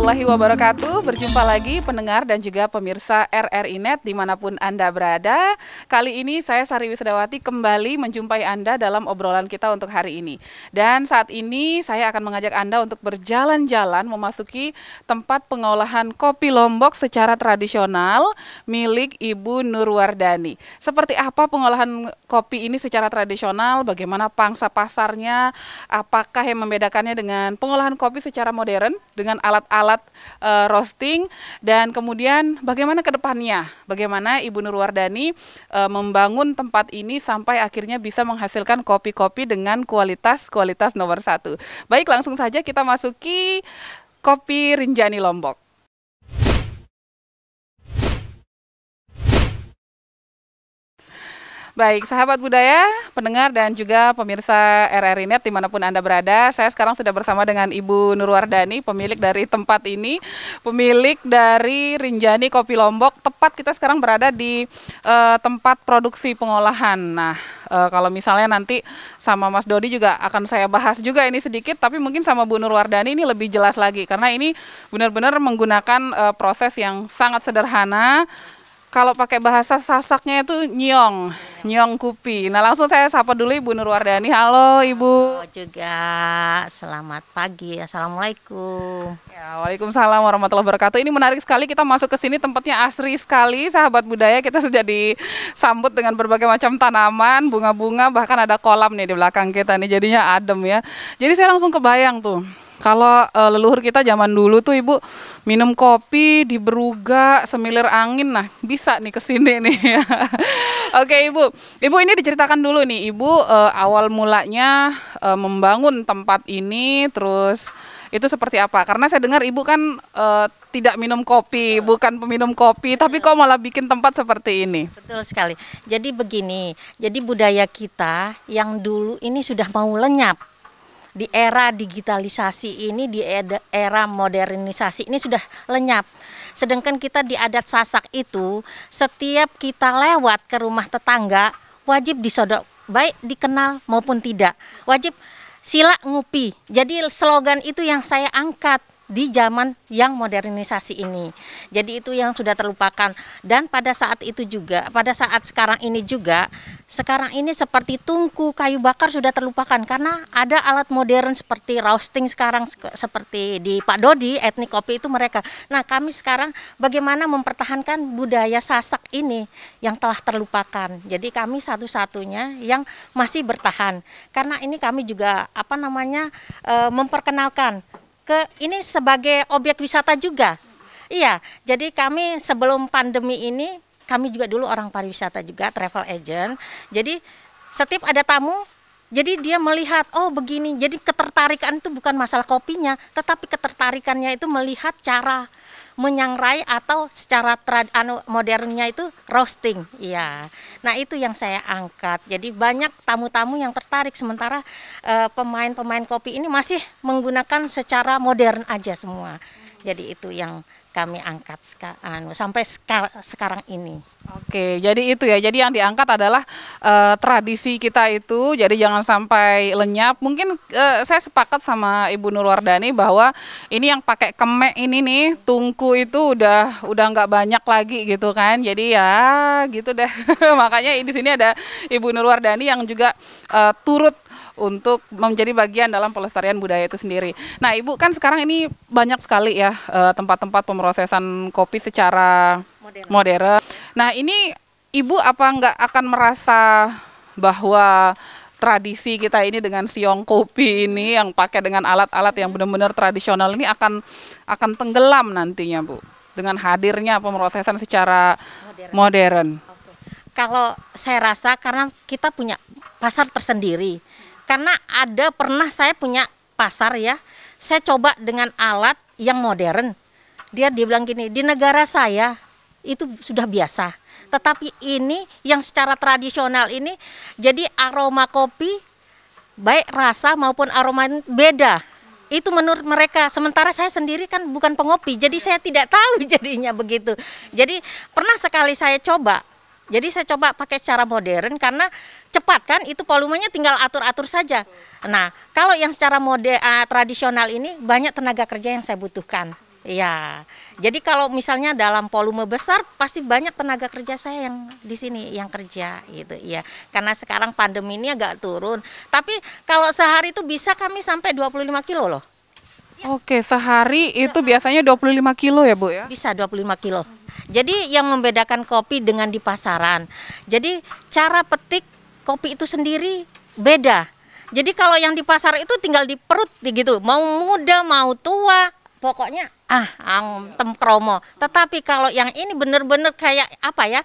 warahmatullahi wabarakatuh. Berjumpa lagi pendengar dan juga pemirsa RRI Net dimanapun Anda berada. Kali ini saya Sari Wisdawati kembali menjumpai Anda dalam obrolan kita untuk hari ini. Dan saat ini saya akan mengajak Anda untuk berjalan-jalan memasuki tempat pengolahan kopi Lombok secara tradisional milik Ibu Nurwardani. Seperti apa pengolahan kopi ini secara tradisional, bagaimana pangsa pasarnya, apakah yang membedakannya dengan pengolahan kopi secara modern dengan alat-alat alat uh, eh, roasting dan kemudian bagaimana ke depannya? Bagaimana Ibu Nurwardani uh, membangun tempat ini sampai akhirnya bisa menghasilkan kopi-kopi dengan kualitas-kualitas nomor satu. Baik, langsung saja kita masuki kopi Rinjani Lombok. Baik, sahabat budaya, pendengar dan juga pemirsa RRI Net dimanapun Anda berada, saya sekarang sudah bersama dengan Ibu Nurwardani, pemilik dari tempat ini, pemilik dari Rinjani Kopi Lombok. Tepat kita sekarang berada di uh, tempat produksi pengolahan. Nah, uh, kalau misalnya nanti sama Mas Dodi juga akan saya bahas juga ini sedikit, tapi mungkin sama Bu Nurwardani ini lebih jelas lagi karena ini benar-benar menggunakan uh, proses yang sangat sederhana kalau pakai bahasa sasaknya itu nyong, nyong kupi. Nah langsung saya sapa dulu Ibu Nurwardani. Halo Ibu. Halo juga, selamat pagi. Assalamualaikum. Ya, Waalaikumsalam warahmatullahi wabarakatuh. Ini menarik sekali kita masuk ke sini tempatnya asri sekali, sahabat budaya. Kita sudah disambut dengan berbagai macam tanaman, bunga-bunga, bahkan ada kolam nih di belakang kita nih. Jadinya adem ya. Jadi saya langsung kebayang tuh kalau uh, leluhur kita zaman dulu tuh ibu minum kopi di beruga semilir angin, nah bisa nih ke sini nih. Oke ibu, ibu ini diceritakan dulu nih ibu uh, awal mulanya uh, membangun tempat ini, terus itu seperti apa? Karena saya dengar ibu kan uh, tidak minum kopi, bukan peminum kopi, tapi kok malah bikin tempat seperti ini. Betul sekali. Jadi begini, jadi budaya kita yang dulu ini sudah mau lenyap di era digitalisasi ini, di era modernisasi ini sudah lenyap. Sedangkan kita di adat Sasak itu, setiap kita lewat ke rumah tetangga, wajib disodok, baik dikenal maupun tidak. Wajib sila ngupi. Jadi slogan itu yang saya angkat di zaman yang modernisasi ini. Jadi itu yang sudah terlupakan dan pada saat itu juga, pada saat sekarang ini juga, sekarang ini seperti tungku kayu bakar sudah terlupakan karena ada alat modern seperti roasting sekarang seperti di Pak Dodi etnik kopi itu mereka. Nah, kami sekarang bagaimana mempertahankan budaya sasak ini yang telah terlupakan. Jadi kami satu-satunya yang masih bertahan karena ini kami juga apa namanya eh, memperkenalkan ke ini sebagai objek wisata juga. Iya, jadi kami sebelum pandemi ini kami juga dulu orang pariwisata juga travel agent. Jadi setiap ada tamu jadi dia melihat, oh begini. Jadi ketertarikan itu bukan masalah kopinya, tetapi ketertarikannya itu melihat cara menyangrai atau secara trad anu modernnya itu roasting. Iya. Nah, itu yang saya angkat. Jadi banyak tamu-tamu yang tertarik sementara eh, pemain-pemain kopi ini masih menggunakan secara modern aja semua. Jadi itu yang kami angkat anu, sampai sekarang ini. Oke, jadi itu ya. Jadi yang diangkat adalah uh, tradisi kita itu. Jadi jangan sampai lenyap. Mungkin uh, saya sepakat sama Ibu Nurwardani bahwa ini yang pakai kemek ini nih, tungku itu udah udah nggak banyak lagi gitu kan. Jadi ya gitu deh. Makanya di sini ada Ibu Nurwardani yang juga uh, turut untuk menjadi bagian dalam pelestarian budaya itu sendiri. Nah, Ibu kan sekarang ini banyak sekali ya eh, tempat-tempat pemrosesan kopi secara modern. modern. Nah, ini Ibu apa nggak akan merasa bahwa tradisi kita ini dengan siong kopi ini yang pakai dengan alat-alat yang benar-benar tradisional ini akan akan tenggelam nantinya, Bu, dengan hadirnya pemrosesan secara modern. modern. Kalau saya rasa karena kita punya pasar tersendiri karena ada pernah saya punya pasar ya, saya coba dengan alat yang modern. Dia dibilang gini, di negara saya itu sudah biasa. Tetapi ini yang secara tradisional ini jadi aroma kopi baik rasa maupun aroma beda. Itu menurut mereka. Sementara saya sendiri kan bukan pengopi, jadi saya tidak tahu jadinya begitu. Jadi pernah sekali saya coba. Jadi saya coba pakai cara modern karena cepat kan itu volumenya tinggal atur-atur saja. Nah, kalau yang secara mode uh, tradisional ini banyak tenaga kerja yang saya butuhkan. Iya. Jadi kalau misalnya dalam volume besar pasti banyak tenaga kerja saya yang di sini yang kerja gitu ya. Karena sekarang pandemi ini agak turun. Tapi kalau sehari itu bisa kami sampai 25 kilo loh. Oke, sehari iya. itu biasanya 25 kilo ya, Bu ya? Bisa 25 kilo. Jadi yang membedakan kopi dengan di pasaran. Jadi cara petik kopi itu sendiri beda. Jadi kalau yang di pasar itu tinggal di perut gitu, mau muda mau tua, pokoknya ah tem kromo. Tetapi kalau yang ini benar-benar kayak apa ya,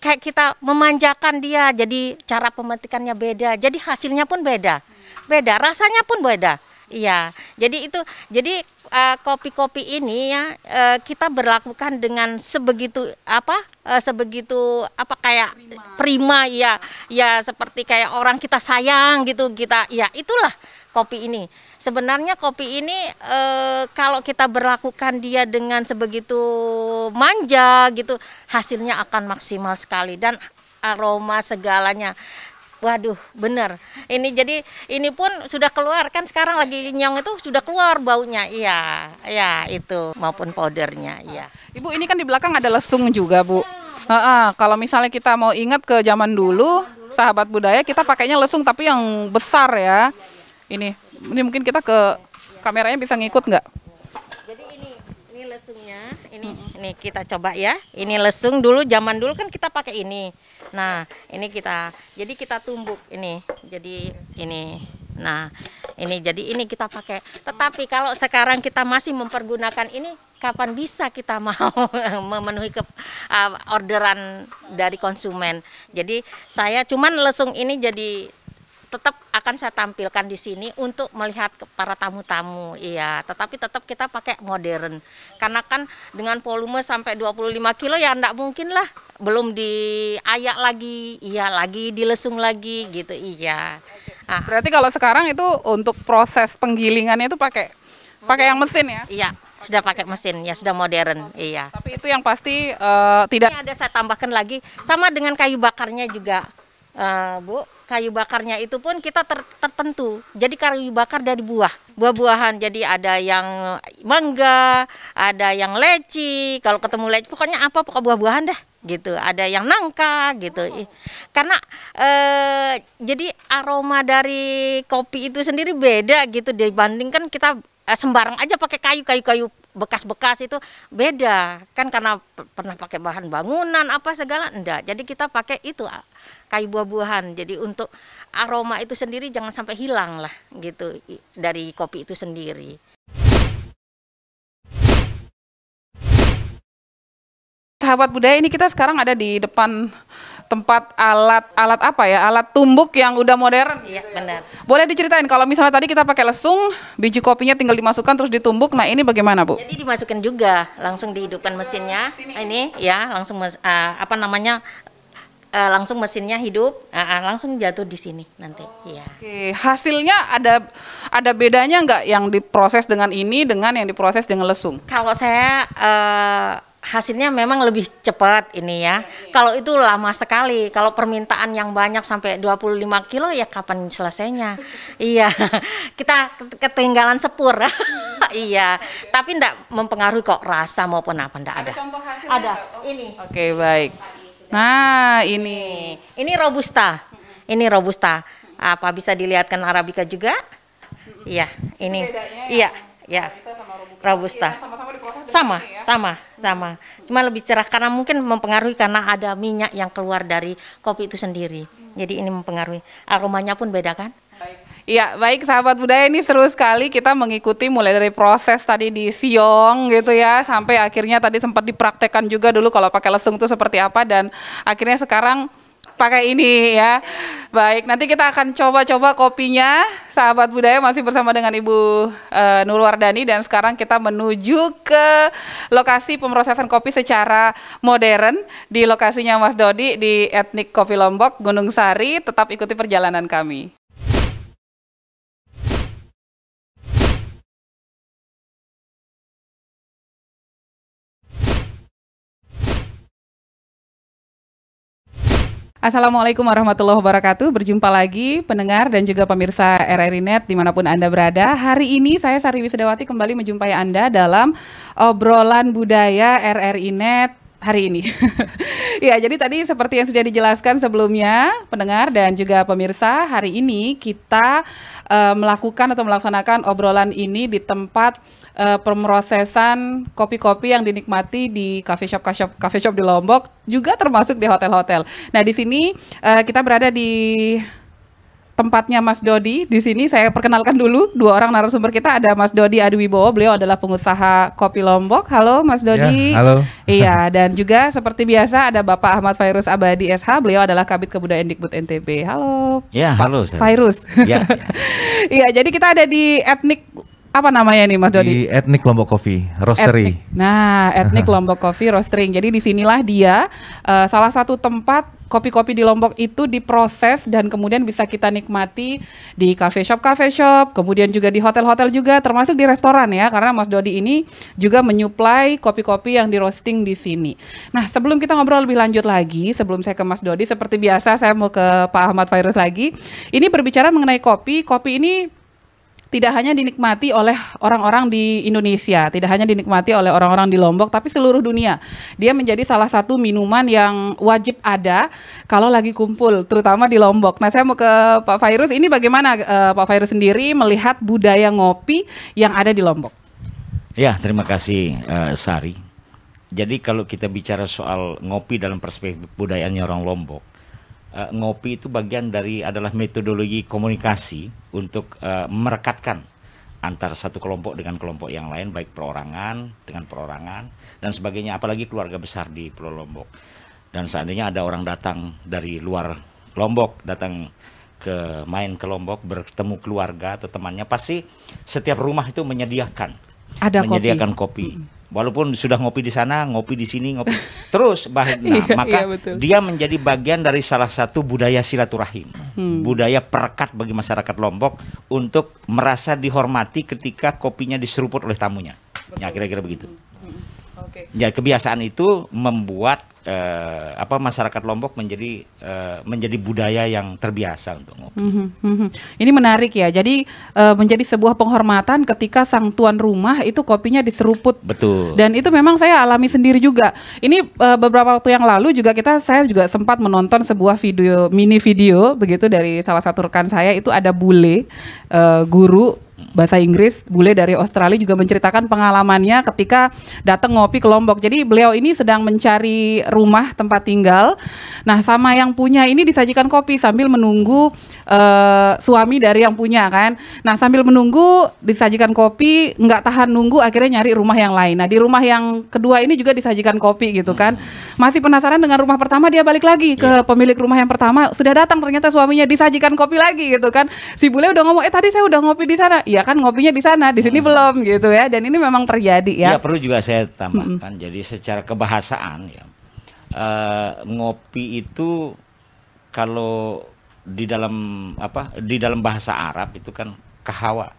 kayak kita memanjakan dia, jadi cara pemetikannya beda, jadi hasilnya pun beda, beda rasanya pun beda. Iya, jadi itu jadi eh, kopi-kopi uh, ini ya uh, kita berlakukan dengan sebegitu apa uh, sebegitu apa kayak prima, prima ya ya seperti kayak orang kita sayang gitu kita ya itulah kopi ini. Sebenarnya kopi ini e, kalau kita berlakukan dia dengan sebegitu manja gitu hasilnya akan maksimal sekali dan aroma segalanya Waduh, benar. Ini jadi ini pun sudah keluar kan sekarang lagi nyong itu sudah keluar baunya. Iya, ya itu maupun powdernya. Iya. Ibu ini kan di belakang ada lesung juga bu. Ha -ha, kalau misalnya kita mau ingat ke zaman dulu, sahabat budaya kita pakainya lesung tapi yang besar ya. Ini, ini mungkin kita ke kameranya bisa ngikut nggak? ini. Ini kita coba ya. Ini lesung dulu zaman dulu kan kita pakai ini. Nah, ini kita jadi kita tumbuk ini. Jadi ini. Nah, ini jadi ini kita pakai. Tetapi kalau sekarang kita masih mempergunakan ini kapan bisa kita mau memenuhi ke uh, orderan dari konsumen. Jadi saya cuman lesung ini jadi tetap akan saya tampilkan di sini untuk melihat para tamu-tamu. Iya, tetapi tetap kita pakai modern. Karena kan dengan volume sampai 25 kilo ya enggak mungkin lah. Belum diayak lagi, iya lagi dilesung lagi gitu, iya. Ah. Berarti kalau sekarang itu untuk proses penggilingannya itu pakai pakai yang mesin ya? Iya sudah pakai mesin ya sudah modern iya tapi itu yang pasti uh, tidak ini ada saya tambahkan lagi sama dengan kayu bakarnya juga uh, bu kayu bakarnya itu pun kita ter tertentu. Jadi kayu bakar dari buah, buah-buahan. Jadi ada yang mangga, ada yang leci. Kalau ketemu leci, pokoknya apa pokok buah-buahan dah gitu. Ada yang nangka gitu. Oh. Karena eh, jadi aroma dari kopi itu sendiri beda gitu dibandingkan kita eh, sembarang aja pakai kayu, kayu-kayu bekas-bekas itu beda kan karena pernah pakai bahan bangunan apa segala enggak jadi kita pakai itu kayu buah-buahan. Jadi untuk aroma itu sendiri jangan sampai hilang lah gitu dari kopi itu sendiri. Sahabat budaya ini kita sekarang ada di depan tempat alat alat apa ya alat tumbuk yang udah modern iya benar boleh diceritain kalau misalnya tadi kita pakai lesung biji kopinya tinggal dimasukkan terus ditumbuk nah ini bagaimana bu jadi dimasukkan juga langsung dihidupkan mesinnya ini ya langsung uh, apa namanya uh, langsung mesinnya hidup, uh, uh, langsung jatuh di sini nanti. Oh, ya. Oke, okay. hasilnya ada ada bedanya nggak yang diproses dengan ini dengan yang diproses dengan lesung? Kalau saya uh, hasilnya memang lebih cepat ini ya. Kalau itu lama sekali. Kalau permintaan yang banyak sampai 25 kilo ya kapan selesainya? iya. Kita ketinggalan sepur. iya. Tapi enggak mempengaruhi kok rasa maupun apa enggak ada. Ada, ada. Oh. ini. Oke, baik. Nah, ini. Ini robusta. Ini robusta. Apa bisa dilihatkan arabica juga? Iya, ini. Iya, iya. iya ya Robusta. Sama, sama, sama. Cuma lebih cerah karena mungkin mempengaruhi karena ada minyak yang keluar dari kopi itu sendiri. Jadi ini mempengaruhi. Aromanya pun beda kan? Iya, baik sahabat budaya ini seru sekali kita mengikuti mulai dari proses tadi di Siong gitu ya sampai akhirnya tadi sempat dipraktekkan juga dulu kalau pakai lesung itu seperti apa dan akhirnya sekarang pakai ini ya. Baik, nanti kita akan coba-coba kopinya. Sahabat budaya masih bersama dengan Ibu eh, Nur Wardani dan sekarang kita menuju ke lokasi pemrosesan kopi secara modern di lokasinya Mas Dodi di Etnik Kopi Lombok, Gunung Sari. Tetap ikuti perjalanan kami. Assalamualaikum warahmatullahi wabarakatuh. Berjumpa lagi pendengar dan juga pemirsa RRI Net dimanapun Anda berada. Hari ini saya Sari Wisdawati kembali menjumpai Anda dalam obrolan budaya RRI Net hari ini. ya, jadi tadi seperti yang sudah dijelaskan sebelumnya, pendengar dan juga pemirsa, hari ini kita uh, melakukan atau melaksanakan obrolan ini di tempat uh, pemrosesan kopi-kopi yang dinikmati di cafe shop cafe shop cafe shop di Lombok juga termasuk di hotel-hotel. Nah, di sini uh, kita berada di tempatnya Mas Dodi. Di sini saya perkenalkan dulu dua orang narasumber kita ada Mas Dodi Adwibowo. Beliau adalah pengusaha kopi Lombok. Halo Mas Dodi. Ya, halo. Iya, dan juga seperti biasa ada Bapak Ahmad Virus Abadi SH. Beliau adalah Kabit Kebudayaan Dikbud NTB. Halo. Ya, Pak halo. Virus. Ya, ya. Iya. Iya, ya, jadi kita ada di Etnik apa namanya nih Mas Dodi? Di Etnik Lombok Coffee Roastery. Nah, Etnik Lombok Coffee Roastery. Jadi di sinilah dia uh, salah satu tempat kopi-kopi di Lombok itu diproses dan kemudian bisa kita nikmati di cafe shop cafe shop, kemudian juga di hotel-hotel juga termasuk di restoran ya karena Mas Dodi ini juga menyuplai kopi-kopi yang di roasting di sini. Nah, sebelum kita ngobrol lebih lanjut lagi, sebelum saya ke Mas Dodi seperti biasa saya mau ke Pak Ahmad Virus lagi. Ini berbicara mengenai kopi, kopi ini tidak hanya dinikmati oleh orang-orang di Indonesia, tidak hanya dinikmati oleh orang-orang di Lombok, tapi seluruh dunia. Dia menjadi salah satu minuman yang wajib ada kalau lagi kumpul, terutama di Lombok. Nah, saya mau ke Pak Virus. ini bagaimana uh, Pak Virus sendiri melihat budaya ngopi yang ada di Lombok? Ya, terima kasih uh, Sari. Jadi kalau kita bicara soal ngopi dalam perspektif budayanya orang Lombok, uh, ngopi itu bagian dari adalah metodologi komunikasi untuk uh, merekatkan antara satu kelompok dengan kelompok yang lain baik perorangan dengan perorangan dan sebagainya apalagi keluarga besar di Pulau Lombok dan seandainya ada orang datang dari luar Lombok datang ke main ke Lombok bertemu keluarga atau temannya pasti setiap rumah itu menyediakan ada menyediakan kopi, kopi. Mm -hmm walaupun sudah ngopi di sana, ngopi di sini, ngopi terus bah nah, iya, iya, maka iya, dia menjadi bagian dari salah satu budaya silaturahim. Hmm. Budaya perekat bagi masyarakat Lombok untuk merasa dihormati ketika kopinya diseruput oleh tamunya. Ya, betul. Ya kira-kira begitu. Hmm. hmm. Okay. Ya kebiasaan itu membuat eh, apa masyarakat Lombok menjadi eh, menjadi budaya yang terbiasa untuk ngopi. Mm -hmm, Ini menarik ya. Jadi eh, menjadi sebuah penghormatan ketika sang tuan rumah itu kopinya diseruput. Betul. Dan itu memang saya alami sendiri juga. Ini eh, beberapa waktu yang lalu juga kita saya juga sempat menonton sebuah video mini video begitu dari salah satu rekan saya itu ada bule eh, guru bahasa Inggris, bule dari Australia juga menceritakan pengalamannya ketika datang ngopi ke Lombok. Jadi beliau ini sedang mencari rumah tempat tinggal. Nah, sama yang punya ini disajikan kopi sambil menunggu uh, suami dari yang punya kan. Nah, sambil menunggu disajikan kopi, nggak tahan nunggu akhirnya nyari rumah yang lain. Nah, di rumah yang kedua ini juga disajikan kopi gitu kan. Hmm. Masih penasaran dengan rumah pertama dia balik lagi ke yeah. pemilik rumah yang pertama, sudah datang ternyata suaminya disajikan kopi lagi gitu kan. Si bule udah ngomong, "Eh, tadi saya udah ngopi di sana." ya kan ngopinya di sana, di sini hmm. belum gitu ya. Dan ini memang terjadi ya. Ya perlu juga saya tambahkan. Hmm. Jadi secara kebahasaan ya uh, ngopi itu kalau di dalam apa di dalam bahasa Arab itu kan kahawa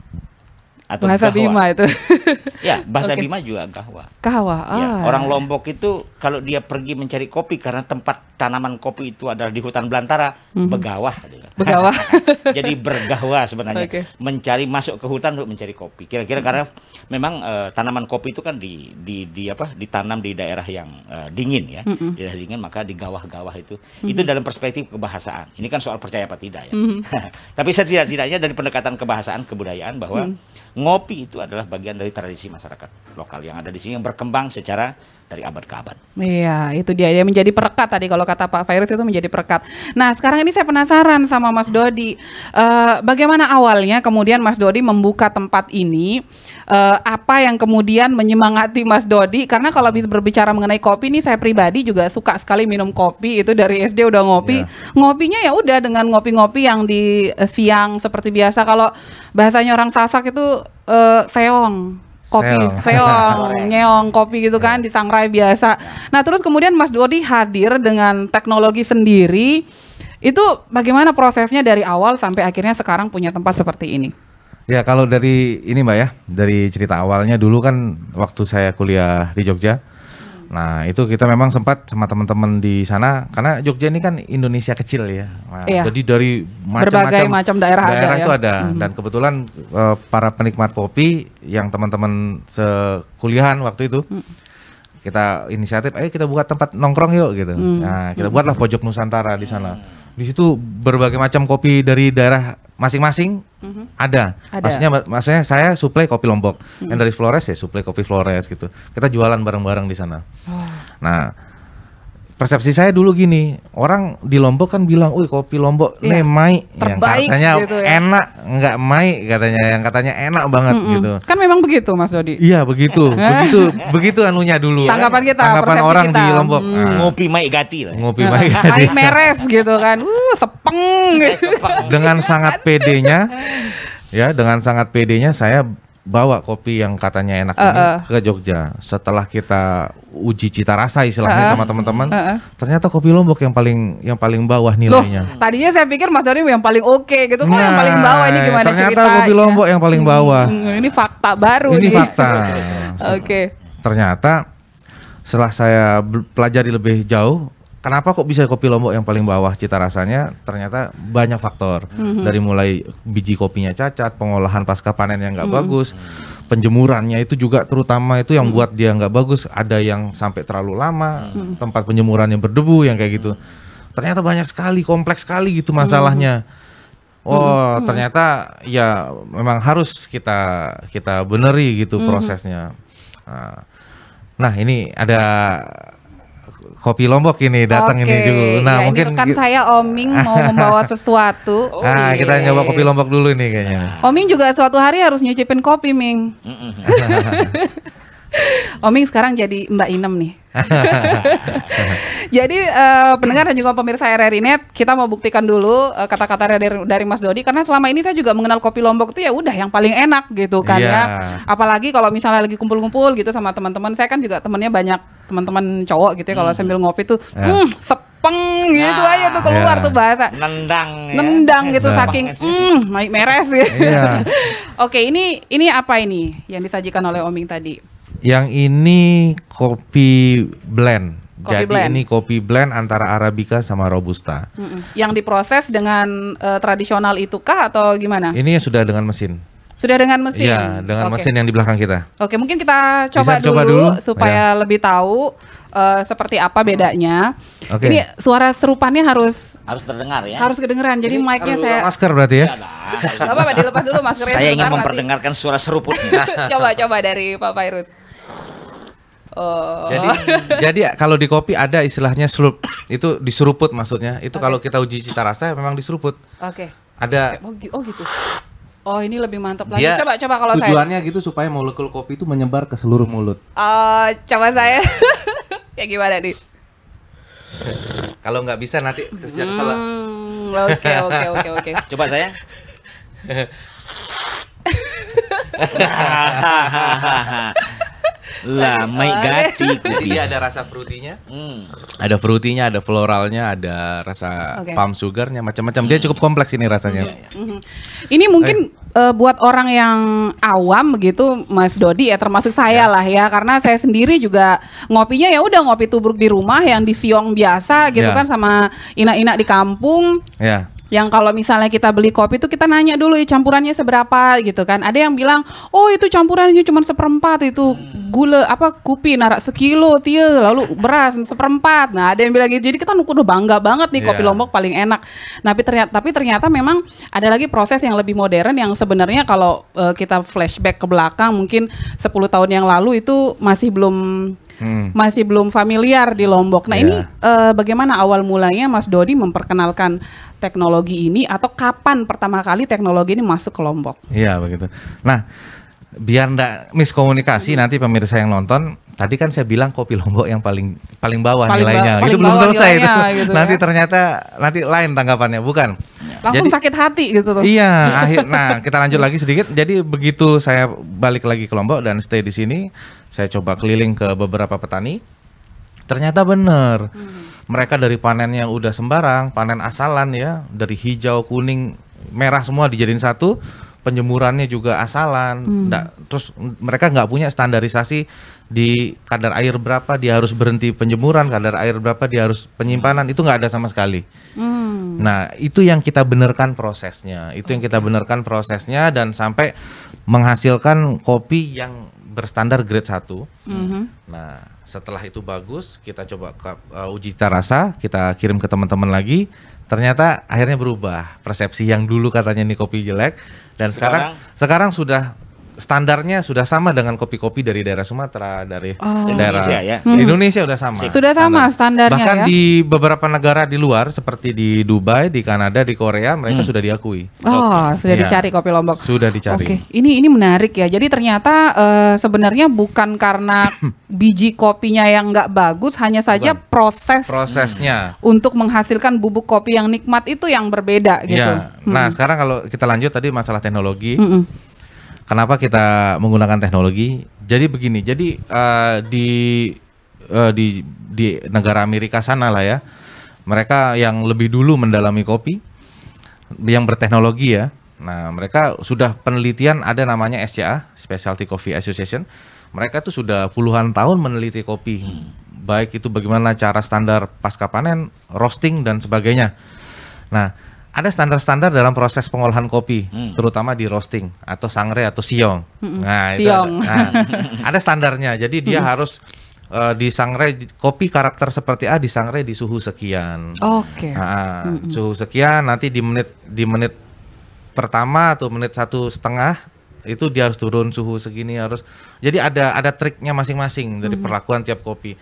atau bahasa kahwa. Bima itu. ya, bahasa okay. Bima juga kahwa. Kahwa. Ya, ah. Ya, orang Lombok itu kalau dia pergi mencari kopi karena tempat tanaman kopi itu adalah di hutan belantara, hmm begawah. Begawah. Jadi bergawah sebenarnya. Okay. Mencari masuk ke hutan untuk mencari kopi. Kira-kira hmm karena memang uh, tanaman kopi itu kan di, di di apa? ditanam di daerah yang uh, dingin ya. mm Daerah dingin maka di gawah-gawah itu. hmm Itu dalam perspektif kebahasaan. Ini kan soal percaya apa tidak ya. Mm-hmm. Tapi setidak-tidaknya dari pendekatan kebahasaan kebudayaan bahwa hmm ngopi itu adalah bagian dari tradisi masyarakat lokal yang ada di sini yang berkembang secara dari abad ke abad. Iya, itu dia dia menjadi perekat tadi kalau kata Pak Virus itu menjadi perekat. Nah, sekarang ini saya penasaran sama Mas Dodi, uh, bagaimana awalnya kemudian Mas Dodi membuka tempat ini, uh, apa yang kemudian menyemangati Mas Dodi? Karena kalau bisa berbicara mengenai kopi ini, saya pribadi juga suka sekali minum kopi itu dari SD udah ngopi. Yeah. Ngopinya ya udah dengan ngopi-ngopi yang di eh, siang seperti biasa. Kalau bahasanya orang Sasak itu uh, seong kopi seong, nyeong kopi gitu kan iya. di sangrai biasa. Nah, terus kemudian Mas Dodi hadir dengan teknologi sendiri. Itu bagaimana prosesnya dari awal sampai akhirnya sekarang punya tempat seperti ini? Ya, kalau dari ini Mbak ya, dari cerita awalnya dulu kan waktu saya kuliah di Jogja, Nah, itu kita memang sempat sama teman-teman di sana karena Jogja ini kan Indonesia kecil ya. Nah, iya. Jadi dari macam-macam macam daerah, daerah ya. ada itu ya? ada mm -hmm. dan kebetulan uh, para penikmat kopi yang teman-teman sekuliahan waktu itu mm. kita inisiatif ayo kita buat tempat nongkrong yuk gitu. Mm. Nah, kita mhm. buatlah pojok Nusantara di sana. Di situ berbagai macam kopi dari daerah masing-masing mm-hmm. ada. ada. Maksudnya maksudnya saya suplai kopi Lombok. Mm-hmm. Yang dari Flores ya suplai kopi Flores gitu. Kita jualan bareng-bareng di sana. Oh. Nah, persepsi saya dulu gini orang di Lombok kan bilang, "Wih kopi Lombok iya, nih mai terbaik," yang katanya gitu ya. enak, nggak mai katanya yang katanya enak banget mm -mm. gitu. Kan memang begitu Mas Dodi. Iya begitu, begitu, begitu anunya dulu. Tanggapan kita, tanggapan orang kita. di Lombok. mm. Nah. Ngopi mai gati lah. Ya. Ngopi mai gati. meres gitu kan, uh sepeng. Dengan sangat pedenya, ya dengan sangat pedenya saya bawa kopi yang katanya enak uh, ini uh. ke Jogja. Setelah kita uji cita rasa istilahnya uh, sama teman-teman, uh, uh. ternyata kopi Lombok yang paling yang paling bawah nilainya. Loh, tadinya saya pikir Mas Doni yang paling oke okay, gitu, kok nah, yang paling nah, bawah ini gimana ternyata cerita? Ternyata kopi Lombok yang paling hmm, bawah. Hmm, ini fakta baru. Ini nih. fakta. oke. Okay. Ternyata setelah saya pelajari lebih jauh, Kenapa kok bisa kopi Lombok yang paling bawah cita rasanya? Ternyata banyak faktor mm-hmm. dari mulai biji kopinya cacat, pengolahan pasca panen yang nggak mm-hmm. bagus, penjemurannya itu juga terutama itu yang mm-hmm. buat dia nggak bagus. Ada yang sampai terlalu lama, mm-hmm. tempat yang berdebu yang kayak gitu. Ternyata banyak sekali, kompleks sekali gitu masalahnya. Mhm. Oh, mm-hmm. ternyata ya memang harus kita kita beneri gitu mm-hmm. prosesnya. Ah. Nah, ini ada kopi Lombok ini datang okay. ini dulu. Nah, ya, mungkin kan saya Oming mau membawa sesuatu. Oh, nah, yeah. kita nyoba kopi Lombok dulu ini kayaknya. Oming juga suatu hari harus nyicipin kopi, Ming. Oming sekarang jadi Mbak Inem nih. jadi uh, pendengar dan juga pemirsa RRI Net, kita mau buktikan dulu kata eh, kata-kata dari dari Mas Dodi karena selama ini saya juga mengenal kopi Lombok itu ya udah yang paling enak gitu kan yeah. ya. Apalagi kalau misalnya lagi kumpul-kumpul gitu sama teman-teman, saya kan juga temennya banyak teman-teman cowok gitu ya kalau hmm. sambil ngopi tuh ya. hmm, sepeng gitu nah, aja tuh keluar ya. tuh bahasa nendang ya. nendang gitu saking hmm naik meres gitu. Iya. Oke, ini ini apa ini yang disajikan oleh Oming tadi? Yang ini kopi blend. Kopi Jadi blend. ini kopi blend antara arabica sama robusta. Mm -mm. Yang diproses dengan uh, tradisional itu kah atau gimana? Ini sudah dengan mesin. Sudah dengan mesin. Iya, dengan okay. mesin yang di belakang kita. Oke, okay, mungkin kita coba, dulu, coba dulu supaya ya. lebih tahu uh, seperti apa bedanya. Okay. Ini suara serupannya harus harus terdengar ya. Harus kedengeran. Jadi, Jadi mic-nya saya masker berarti ya. Enggak apa-apa dilepas dulu maskernya. Saya ingin memperdengarkan nanti. suara seruputnya. coba coba dari Pak Fairut. Oh. Jadi jadi kalau di kopi ada istilahnya slurp itu diseruput maksudnya. Itu okay. kalau kita uji cita rasa memang diseruput. Oke. Okay. Ada oh, oh gitu. Oh ini lebih mantap lagi. coba coba kalau saya. Tujuannya gitu supaya molekul kopi itu menyebar ke seluruh mulut. Uh, coba saya. ya gimana nih? Kalau nggak bisa nanti kerja hmm, Oke oke oke oke. Coba saya. lah my god jadi ada rasa fruitynya hmm. ada fruitynya ada floralnya ada rasa okay. palm sugarnya macam-macam dia hmm. cukup kompleks ini rasanya mm ini mungkin eh. Eh, buat orang yang awam begitu Mas Dodi ya termasuk saya ya. lah ya karena saya sendiri juga ngopinya ya udah ngopi tubruk di rumah yang di siong biasa gitu ya. kan sama inak-inak di kampung ya yang kalau misalnya kita beli kopi itu kita nanya dulu ya campurannya seberapa gitu kan. Ada yang bilang, "Oh, itu campurannya cuma seperempat itu gula apa kopi narak sekilo tiu lalu beras seperempat." Nah, ada yang bilang gitu. Jadi kita udah bangga banget nih kopi yeah. Lombok paling enak. tapi ternyata tapi ternyata memang ada lagi proses yang lebih modern yang sebenarnya kalau uh, kita flashback ke belakang mungkin 10 tahun yang lalu itu masih belum hmm. masih belum familiar di Lombok. Nah yeah. ini uh, bagaimana awal mulanya Mas Dodi memperkenalkan teknologi ini atau kapan pertama kali teknologi ini masuk ke Lombok? Iya yeah, begitu. Nah biar ndak miskomunikasi nanti pemirsa yang nonton tadi kan saya bilang kopi lombok yang paling paling bawah paling nilainya paling itu belum selesai selesai itu gitu ya. nanti ya. ternyata nanti lain tanggapannya bukan langsung jadi, sakit hati gitu tuh iya akhir nah kita lanjut lagi sedikit jadi begitu saya balik lagi ke lombok dan stay di sini saya coba keliling ke beberapa petani ternyata benar hmm. mereka dari panen yang udah sembarang panen asalan ya dari hijau kuning merah semua dijadiin satu penjemurannya juga asalan, hmm. Nggak, terus mereka nggak punya standarisasi di kadar air berapa dia harus berhenti penjemuran, kadar air berapa dia harus penyimpanan itu nggak ada sama sekali. Hmm. Nah itu yang kita benerkan prosesnya, itu yang kita benerkan prosesnya dan sampai menghasilkan kopi yang berstandar grade satu. -hmm. Nah setelah itu bagus, kita coba uh, uji cita rasa, kita kirim ke teman-teman lagi. Ternyata akhirnya berubah persepsi yang dulu katanya ini kopi jelek dan sekarang sekarang, sekarang sudah standarnya sudah sama dengan kopi-kopi dari daerah Sumatera, dari oh. daerah Indonesia ya. Hmm. Indonesia sudah sama. Sudah sama standarnya Bahkan ya. di beberapa negara di luar seperti di Dubai, di Kanada, di Korea mereka hmm. sudah diakui. Oh, okay. sudah ya. dicari kopi Lombok. Sudah dicari. Oke. Okay. Ini ini menarik ya. Jadi ternyata uh, sebenarnya bukan karena biji kopinya yang nggak bagus, hanya saja bukan. proses prosesnya untuk menghasilkan bubuk kopi yang nikmat itu yang berbeda iya. gitu. Ya. Nah, hmm. sekarang kalau kita lanjut tadi masalah teknologi. Hmm -mm Kenapa kita menggunakan teknologi? Jadi begini, jadi uh, di uh, di di negara Amerika sana lah ya, mereka yang lebih dulu mendalami kopi, yang berteknologi ya. Nah, mereka sudah penelitian ada namanya SCA, Specialty Coffee Association. Mereka itu sudah puluhan tahun meneliti kopi, hmm. baik itu bagaimana cara standar pasca panen, roasting dan sebagainya. Nah, ada standar-standar dalam proses pengolahan kopi, hmm. terutama di roasting atau sangre atau siong. Hmm. Nah, Itu ada, nah, ada standarnya. Jadi dia hmm. harus uh, di sangre kopi karakter seperti A di sangre di suhu sekian. Oke. Okay. Nah, hmm, hmm. Suhu sekian nanti di menit di menit pertama atau menit satu setengah itu dia harus turun suhu segini harus. Jadi ada ada triknya masing-masing dari hmm. perlakuan tiap kopi.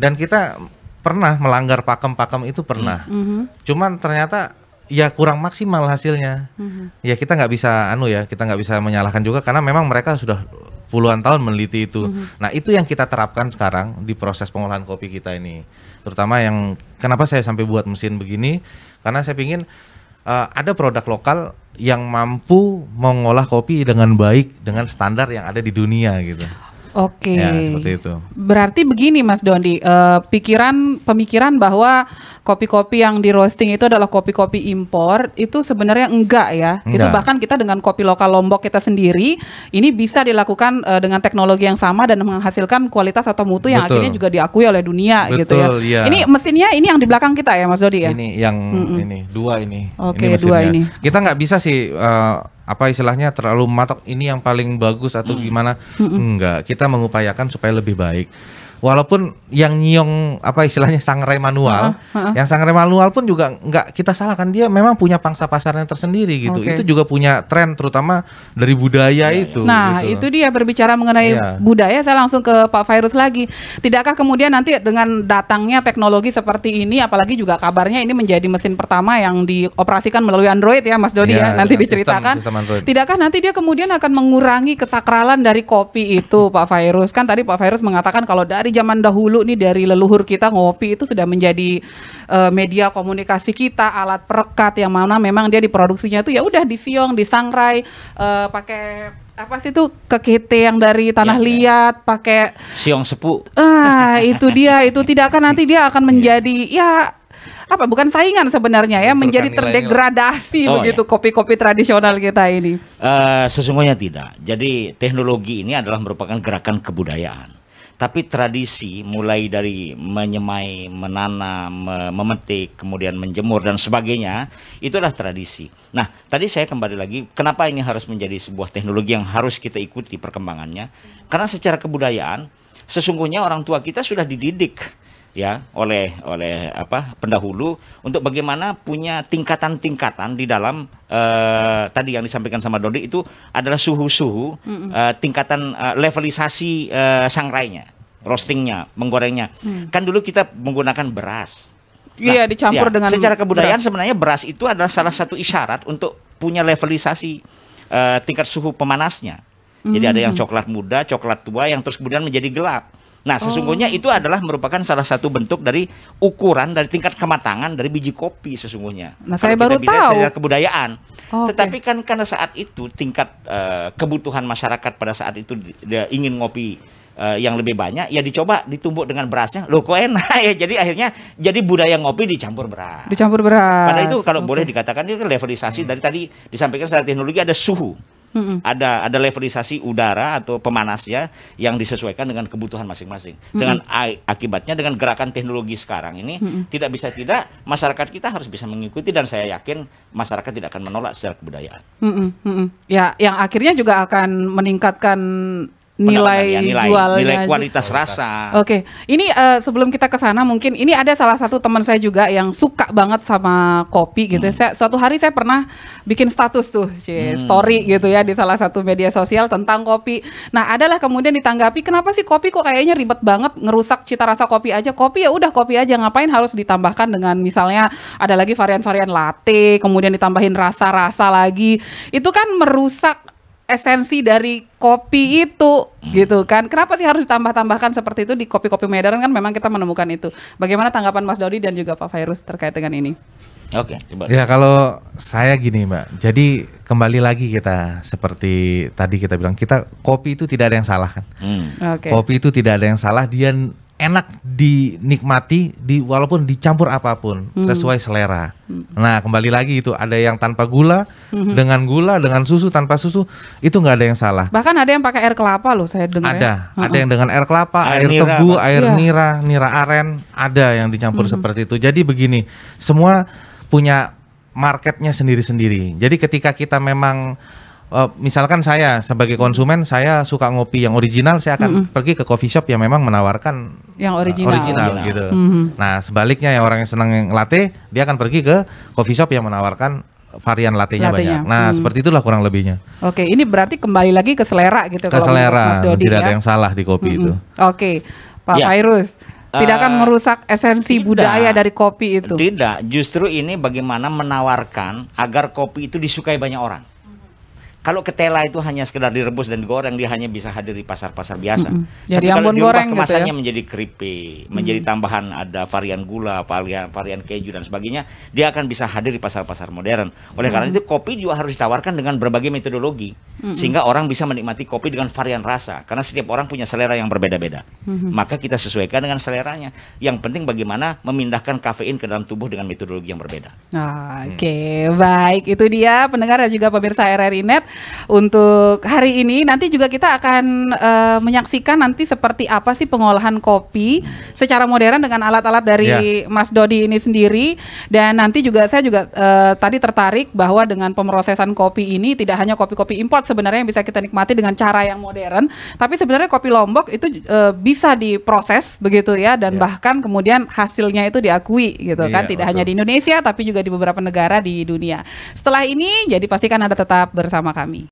Dan kita pernah melanggar pakem-pakem itu pernah. Hmm. hmm. Cuman ternyata ya kurang maksimal hasilnya. Mm-hmm. Ya kita nggak bisa anu ya, kita nggak bisa menyalahkan juga karena memang mereka sudah puluhan tahun meneliti itu. Mm-hmm. Nah itu yang kita terapkan sekarang di proses pengolahan kopi kita ini, terutama yang kenapa saya sampai buat mesin begini karena saya ingin uh, eh, ada produk lokal yang mampu mengolah kopi dengan baik dengan standar yang ada di dunia gitu. Oke. Ya, seperti itu. Berarti begini Mas Doni, uh, eh, pikiran pemikiran bahwa kopi-kopi yang di roasting itu adalah kopi-kopi impor itu sebenarnya enggak ya. Enggak. Itu bahkan kita dengan kopi lokal Lombok kita sendiri ini bisa dilakukan uh, dengan teknologi yang sama dan menghasilkan kualitas atau mutu yang Betul. akhirnya juga diakui oleh dunia Betul, gitu ya. ya. Ini mesinnya ini yang di belakang kita ya Mas Doni ya. Ini yang mm -mm. ini dua ini. Oke, okay, dua ini. Kita nggak bisa sih uh, apa istilahnya terlalu matok ini yang paling bagus atau gimana mm enggak kita mengupayakan supaya lebih baik walaupun yang nyong apa istilahnya sangrai manual, uh-huh. uh yang sangrai manual pun juga nggak kita salahkan dia memang punya pangsa pasarnya tersendiri gitu. Okay. Itu juga punya tren terutama dari budaya yeah, iya. itu. Nah gitu. itu dia berbicara mengenai yeah. budaya, saya langsung ke Pak Virus lagi. Tidakkah kemudian nanti dengan datangnya teknologi seperti ini, apalagi juga kabarnya ini menjadi mesin pertama yang dioperasikan melalui Android ya, Mas Dodi yeah, ya iya, iya, nanti diceritakan. Sistem, sistem Tidakkah nanti dia kemudian akan mengurangi kesakralan dari kopi itu, Pak Virus? Kan tadi Pak Virus mengatakan kalau dari dari zaman dahulu nih dari leluhur kita ngopi itu sudah menjadi uh, media komunikasi kita, alat perekat yang mana memang dia diproduksinya itu ya udah di siong, di sangrai uh, eh, pakai apa sih tuh kekete yang dari tanah ya, ya. liat ya. pakai siong sepu. Ah, itu dia, itu tidak akan nanti dia akan iya. menjadi ya apa bukan saingan sebenarnya ya Betulkan menjadi terdegradasi oh, begitu iya. kopi-kopi ya. tradisional kita ini. Uh, sesungguhnya tidak. Jadi teknologi ini adalah merupakan gerakan kebudayaan tapi tradisi mulai dari menyemai, menanam, memetik, kemudian menjemur dan sebagainya, itu adalah tradisi. Nah, tadi saya kembali lagi, kenapa ini harus menjadi sebuah teknologi yang harus kita ikuti perkembangannya? Karena secara kebudayaan, sesungguhnya orang tua kita sudah dididik ya oleh oleh apa pendahulu untuk bagaimana punya tingkatan-tingkatan di dalam uh, tadi yang disampaikan sama Dodi itu adalah suhu-suhu mm -mm. uh, tingkatan uh, levelisasi uh, sangrainya, roastingnya, menggorengnya. Mm. Kan dulu kita menggunakan beras. Iya, nah, iya, dicampur ya, dengan secara kebudayaan beras. sebenarnya beras itu adalah salah satu isyarat untuk punya levelisasi uh, tingkat suhu pemanasnya. Jadi ada yang mm. coklat muda, coklat tua yang terus kemudian menjadi gelap Nah, oh. sesungguhnya oh. itu adalah merupakan salah satu bentuk dari ukuran dari tingkat kematangan dari biji kopi sesungguhnya. Nah, Kalau saya baru tahu. Secara kebudayaan. Oh, Tetapi okay. kan karena saat itu tingkat uh, kebutuhan masyarakat pada saat itu dia ingin ngopi uh, yang lebih banyak ya dicoba ditumbuk dengan berasnya loh kok enak ya jadi akhirnya jadi budaya ngopi dicampur beras dicampur beras pada itu kalau okay. boleh dikatakan itu kan levelisasi hmm. dari tadi disampaikan secara teknologi ada suhu Mm-hmm. Ada ada levelisasi udara atau pemanasnya yang disesuaikan dengan kebutuhan masing-masing. Mm-hmm. Dengan akibatnya dengan gerakan teknologi sekarang ini mm-hmm. tidak bisa tidak masyarakat kita harus bisa mengikuti dan saya yakin masyarakat tidak akan menolak secara kebudayaan. Mm-hmm. Ya, yang akhirnya juga akan meningkatkan nilai, ya, nilai jualnya nilai kualitas juga. rasa. Oke, okay. ini uh, sebelum kita ke sana mungkin ini ada salah satu teman saya juga yang suka banget sama kopi gitu. Ya. Hmm. Saya suatu hari saya pernah bikin status tuh, cie, hmm. story gitu ya di salah satu media sosial tentang kopi. Nah, adalah kemudian ditanggapi kenapa sih kopi kok kayaknya ribet banget ngerusak cita rasa kopi aja. Kopi ya udah kopi aja ngapain harus ditambahkan dengan misalnya ada lagi varian-varian latte, kemudian ditambahin rasa-rasa lagi. Itu kan merusak esensi dari kopi itu hmm. gitu kan. Kenapa sih harus ditambah-tambahkan seperti itu di kopi-kopi Medan kan memang kita menemukan itu. Bagaimana tanggapan Mas Dodi dan juga Pak Virus terkait dengan ini? Oke, okay, Ya kalau saya gini Mbak, jadi kembali lagi kita seperti tadi kita bilang kita kopi itu tidak ada yang salah kan. Hmm. Okay. Kopi itu tidak ada yang salah, dia enak dinikmati di walaupun dicampur apapun hmm. sesuai selera. Hmm. Nah kembali lagi itu ada yang tanpa gula, hmm. dengan gula, dengan susu, tanpa susu itu nggak ada yang salah. Bahkan ada yang pakai air kelapa loh saya dengar. Ya. Ada, ya. ada yang dengan air kelapa, air, air tebu, apa? air yeah. nira, nira aren, ada yang dicampur hmm. seperti itu. Jadi begini, semua punya marketnya sendiri-sendiri. Jadi ketika kita memang Eh, misalkan saya sebagai konsumen saya suka ngopi yang original saya akan mm -hmm. pergi ke coffee shop yang memang menawarkan yang eh, original, uh, original, yeah. gitu. Mm -hmm. Nah sebaliknya ya orang yang senang yang latte dia akan pergi ke coffee shop yang menawarkan varian latenya, banyak. Nah hmm. seperti itulah kurang lebihnya. Oke ini berarti kembali lagi ke selera gitu. Ke kalau selera Dodi, tidak ya? ada yang salah di kopi -hmm. itu. Oke Pak ya. tidak akan eh, merusak esensi tidak, budaya dari kopi itu? Tidak, justru ini bagaimana menawarkan agar kopi itu disukai banyak orang kalau ketela itu hanya sekedar direbus dan digoreng dia hanya bisa hadir di pasar-pasar biasa. Mm -hmm. Jadi Tapi kalau diubah goreng kemasannya gitu ya? menjadi keripik, mm -hmm. menjadi tambahan ada varian gula, varian varian keju dan sebagainya, dia akan bisa hadir di pasar-pasar modern. Oleh mm -hmm. karena itu kopi juga harus ditawarkan dengan berbagai metodologi mm -hmm. sehingga orang bisa menikmati kopi dengan varian rasa karena setiap orang punya selera yang berbeda-beda. Mm -hmm. Maka kita sesuaikan dengan seleranya. Yang penting bagaimana memindahkan kafein ke dalam tubuh dengan metodologi yang berbeda. Ah, hmm. Oke, okay. mm. baik itu dia pendengar dan juga pemirsa RRI Net untuk hari ini. Nanti juga kita akan uh, menyaksikan nanti seperti apa sih pengolahan kopi secara modern dengan alat-alat dari yeah. Mas Dodi ini sendiri. Dan nanti juga saya juga uh, tadi tertarik bahwa dengan pemrosesan kopi ini tidak hanya kopi-kopi import sebenarnya yang bisa kita nikmati dengan cara yang modern, tapi sebenarnya kopi Lombok itu uh, bisa diproses begitu ya dan yeah. bahkan kemudian hasilnya itu diakui gitu yeah, kan iya, tidak betul. hanya di Indonesia tapi juga di beberapa negara di dunia. Setelah ini jadi pastikan Anda tetap bersama kami Me.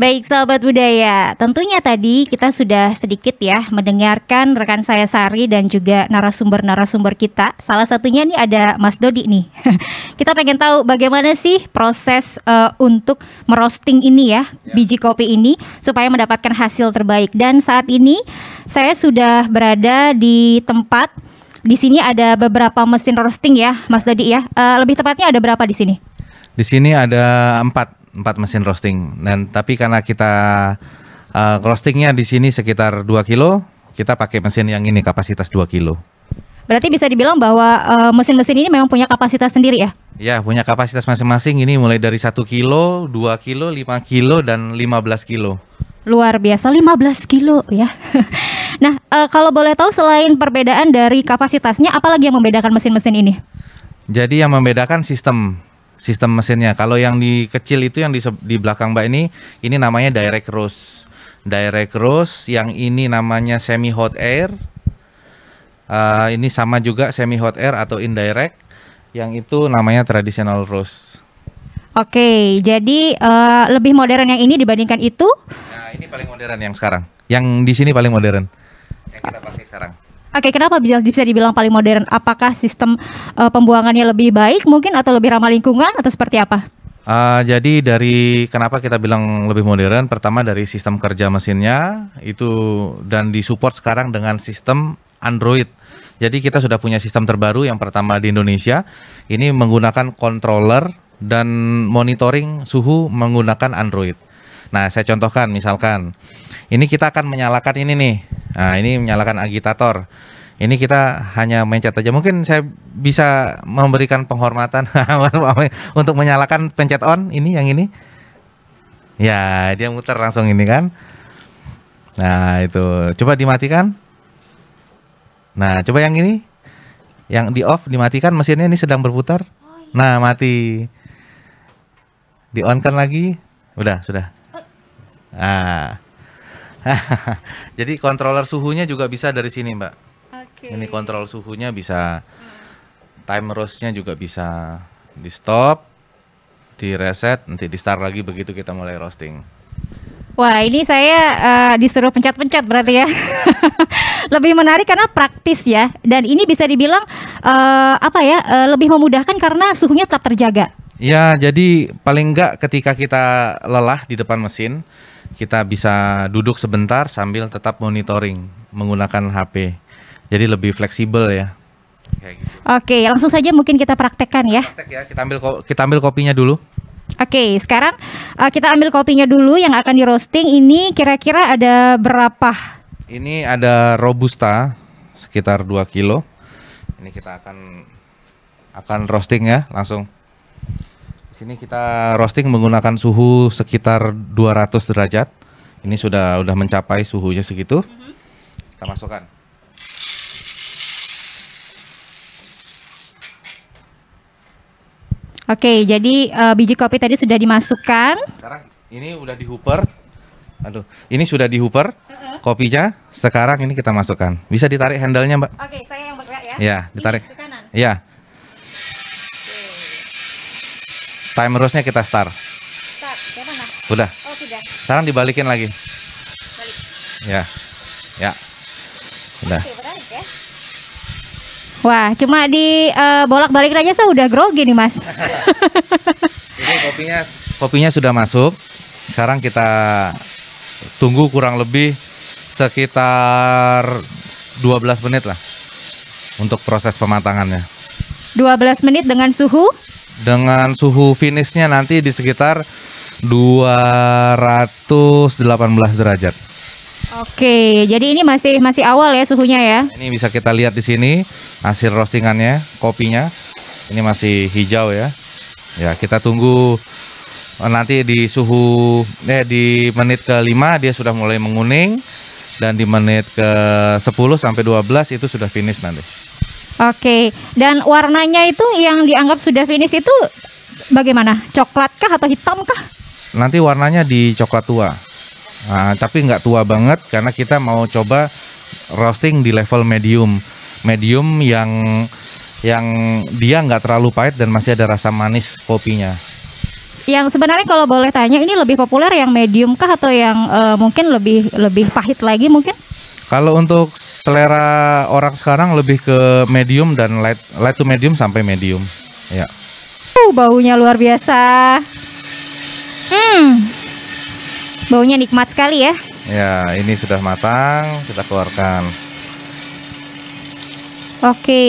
Baik sahabat budaya, tentunya tadi kita sudah sedikit ya mendengarkan rekan saya Sari dan juga narasumber-narasumber kita. Salah satunya nih ada Mas Dodi nih. kita pengen tahu bagaimana sih proses uh, untuk merosting ini ya, ya, biji kopi ini supaya mendapatkan hasil terbaik. Dan saat ini saya sudah berada di tempat di sini ada beberapa mesin roasting ya, Mas Dodi ya. Uh, lebih tepatnya ada berapa di sini? Di sini ada empat empat mesin roasting. Dan tapi karena kita uh, roastingnya di sini sekitar 2 kilo, kita pakai mesin yang ini kapasitas 2 kilo. Berarti bisa dibilang bahwa eh, mesin-mesin uh, ini memang punya kapasitas sendiri ya? Ya, punya kapasitas masing-masing. Ini mulai dari 1 kilo, 2 kilo, 5 kilo, dan 15 kilo. Luar biasa, 15 kilo ya. nah, uh, kalau boleh tahu selain perbedaan dari kapasitasnya, apalagi yang membedakan mesin-mesin ini? Jadi yang membedakan sistem sistem mesinnya. Kalau yang di kecil itu yang di, di belakang Mbak ini, ini namanya direct roast. Direct roast, yang ini namanya semi hot air. Uh, ini sama juga semi hot air atau indirect. Yang itu namanya traditional roast. Oke, jadi uh, lebih modern yang ini dibandingkan itu? Nah, ini paling modern yang sekarang. Yang di sini paling modern. Yang kita pakai sekarang. Oke, kenapa bisa dibilang paling modern? Apakah sistem uh, pembuangannya lebih baik mungkin atau lebih ramah lingkungan atau seperti apa? Uh, jadi dari kenapa kita bilang lebih modern? Pertama dari sistem kerja mesinnya itu dan disupport sekarang dengan sistem Android. Jadi kita sudah punya sistem terbaru yang pertama di Indonesia. Ini menggunakan controller dan monitoring suhu menggunakan Android. Nah, saya contohkan misalkan ini kita akan menyalakan ini nih. Nah, ini menyalakan agitator. Ini kita hanya mencet aja. Mungkin saya bisa memberikan penghormatan untuk menyalakan pencet on ini yang ini. Ya, dia muter langsung ini kan. Nah, itu. Coba dimatikan. Nah, coba yang ini. Yang di off dimatikan mesinnya ini sedang berputar. Oh, iya. Nah, mati. Di on kan lagi. Udah, sudah. Nah. Jadi controller suhunya juga bisa dari sini, Mbak. Okay. Ini kontrol suhunya bisa time rose-nya juga bisa di stop, di reset, nanti di start lagi begitu kita mulai roasting. Wah ini saya uh, disuruh pencet-pencet berarti ya. lebih menarik karena praktis ya. Dan ini bisa dibilang uh, apa ya uh, lebih memudahkan karena suhunya tetap terjaga. Ya jadi paling enggak ketika kita lelah di depan mesin, kita bisa duduk sebentar sambil tetap monitoring menggunakan HP. Jadi lebih fleksibel ya. Oke. Gitu. Oke, langsung saja mungkin kita praktekkan ya. Praktek ya, kita ambil kita ambil kopinya dulu. Oke, sekarang uh, kita ambil kopinya dulu yang akan di roasting. Ini kira-kira ada berapa? Ini ada robusta sekitar 2 kilo. Ini kita akan akan roasting ya langsung sini kita roasting menggunakan suhu sekitar 200 derajat. Ini sudah sudah mencapai suhunya segitu. Kita masukkan. Oke, jadi uh, biji kopi tadi sudah dimasukkan. Sekarang ini sudah dihuper. Aduh, ini sudah dihuper. hooper. Uh -uh. Kopinya sekarang ini kita masukkan. Bisa ditarik handle Mbak? Oke, saya yang bergerak ya. Ya, ditarik. Ini ke kanan. Iya. rose-nya kita start. Start. Udah. Oh, sudah. Sekarang dibalikin lagi. Balik. Ya. Ya. Udah. Oke, ya. Wah, cuma di uh, bolak-balik aja saya udah grogi nih, Mas. Ini kopinya kopinya sudah masuk. Sekarang kita tunggu kurang lebih sekitar 12 menit lah untuk proses pematangannya. 12 menit dengan suhu dengan suhu finishnya nanti di sekitar 218 derajat. Oke, jadi ini masih masih awal ya suhunya ya. Ini bisa kita lihat di sini hasil roastingannya, kopinya. Ini masih hijau ya. Ya, kita tunggu eh, nanti di suhu eh di menit ke lima dia sudah mulai menguning dan di menit ke 10 sampai 12 itu sudah finish nanti. Oke, dan warnanya itu yang dianggap sudah finish itu bagaimana? Coklat kah atau hitam kah? Nanti warnanya di coklat tua. Nah, tapi nggak tua banget karena kita mau coba roasting di level medium. Medium yang yang dia nggak terlalu pahit dan masih ada rasa manis kopinya. Yang sebenarnya kalau boleh tanya ini lebih populer yang medium kah atau yang uh, mungkin lebih lebih pahit lagi mungkin? Kalau untuk selera orang sekarang lebih ke medium dan light light to medium sampai medium. Ya. Uh, baunya luar biasa. Hmm. Baunya nikmat sekali ya. Ya, ini sudah matang, kita keluarkan. Oke.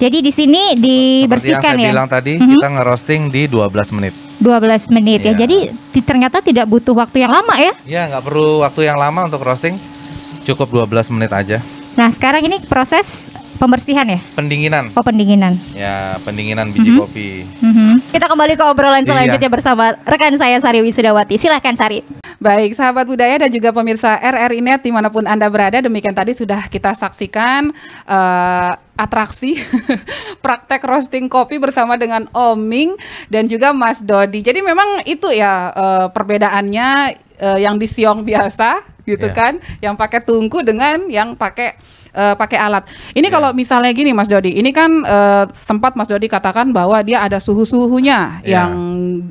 Jadi di sini dibersihkan Seperti yang saya ya. bilang tadi, mm -hmm. kita ngerosting di 12 menit. 12 menit yeah. ya. Iya. Jadi ternyata tidak butuh waktu yang lama ya? Iya, yeah, nggak perlu waktu yang lama untuk roasting. Cukup 12 menit aja. Nah, sekarang ini proses pembersihan ya? Pendinginan. Oh, pendinginan. Ya, pendinginan biji mm -hmm. kopi. Mm -hmm. Kita kembali ke obrolan iya. selanjutnya yeah. bersama rekan saya Sari Wisudawati. Silahkan Sari. Baik, sahabat budaya dan juga pemirsa RRI Net dimanapun Anda berada, demikian tadi sudah kita saksikan uh, atraksi praktek roasting kopi bersama dengan Oming dan juga Mas Dodi. Jadi memang itu ya uh, perbedaannya uh, yang di Siong biasa gitu yeah. kan, yang pakai tungku dengan yang pakai uh, pakai alat. Ini yeah. kalau misalnya gini Mas jody ini kan uh, sempat Mas jody katakan bahwa dia ada suhu-suhunya yeah. yang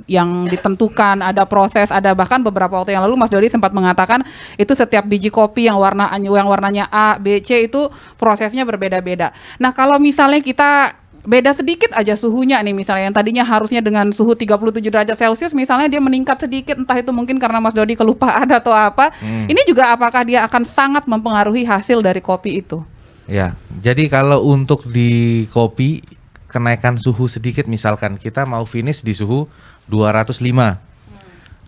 yang ditentukan, ada proses, ada bahkan beberapa waktu yang lalu Mas jody sempat mengatakan itu setiap biji kopi yang warna yang warnanya A, B, C itu prosesnya berbeda-beda. Nah, kalau misalnya kita beda sedikit aja suhunya nih misalnya yang tadinya harusnya dengan suhu 37 derajat Celcius misalnya dia meningkat sedikit entah itu mungkin karena Mas Dodi kelupaan atau apa. Hmm. Ini juga apakah dia akan sangat mempengaruhi hasil dari kopi itu? Ya. Jadi kalau untuk di kopi kenaikan suhu sedikit misalkan kita mau finish di suhu 205.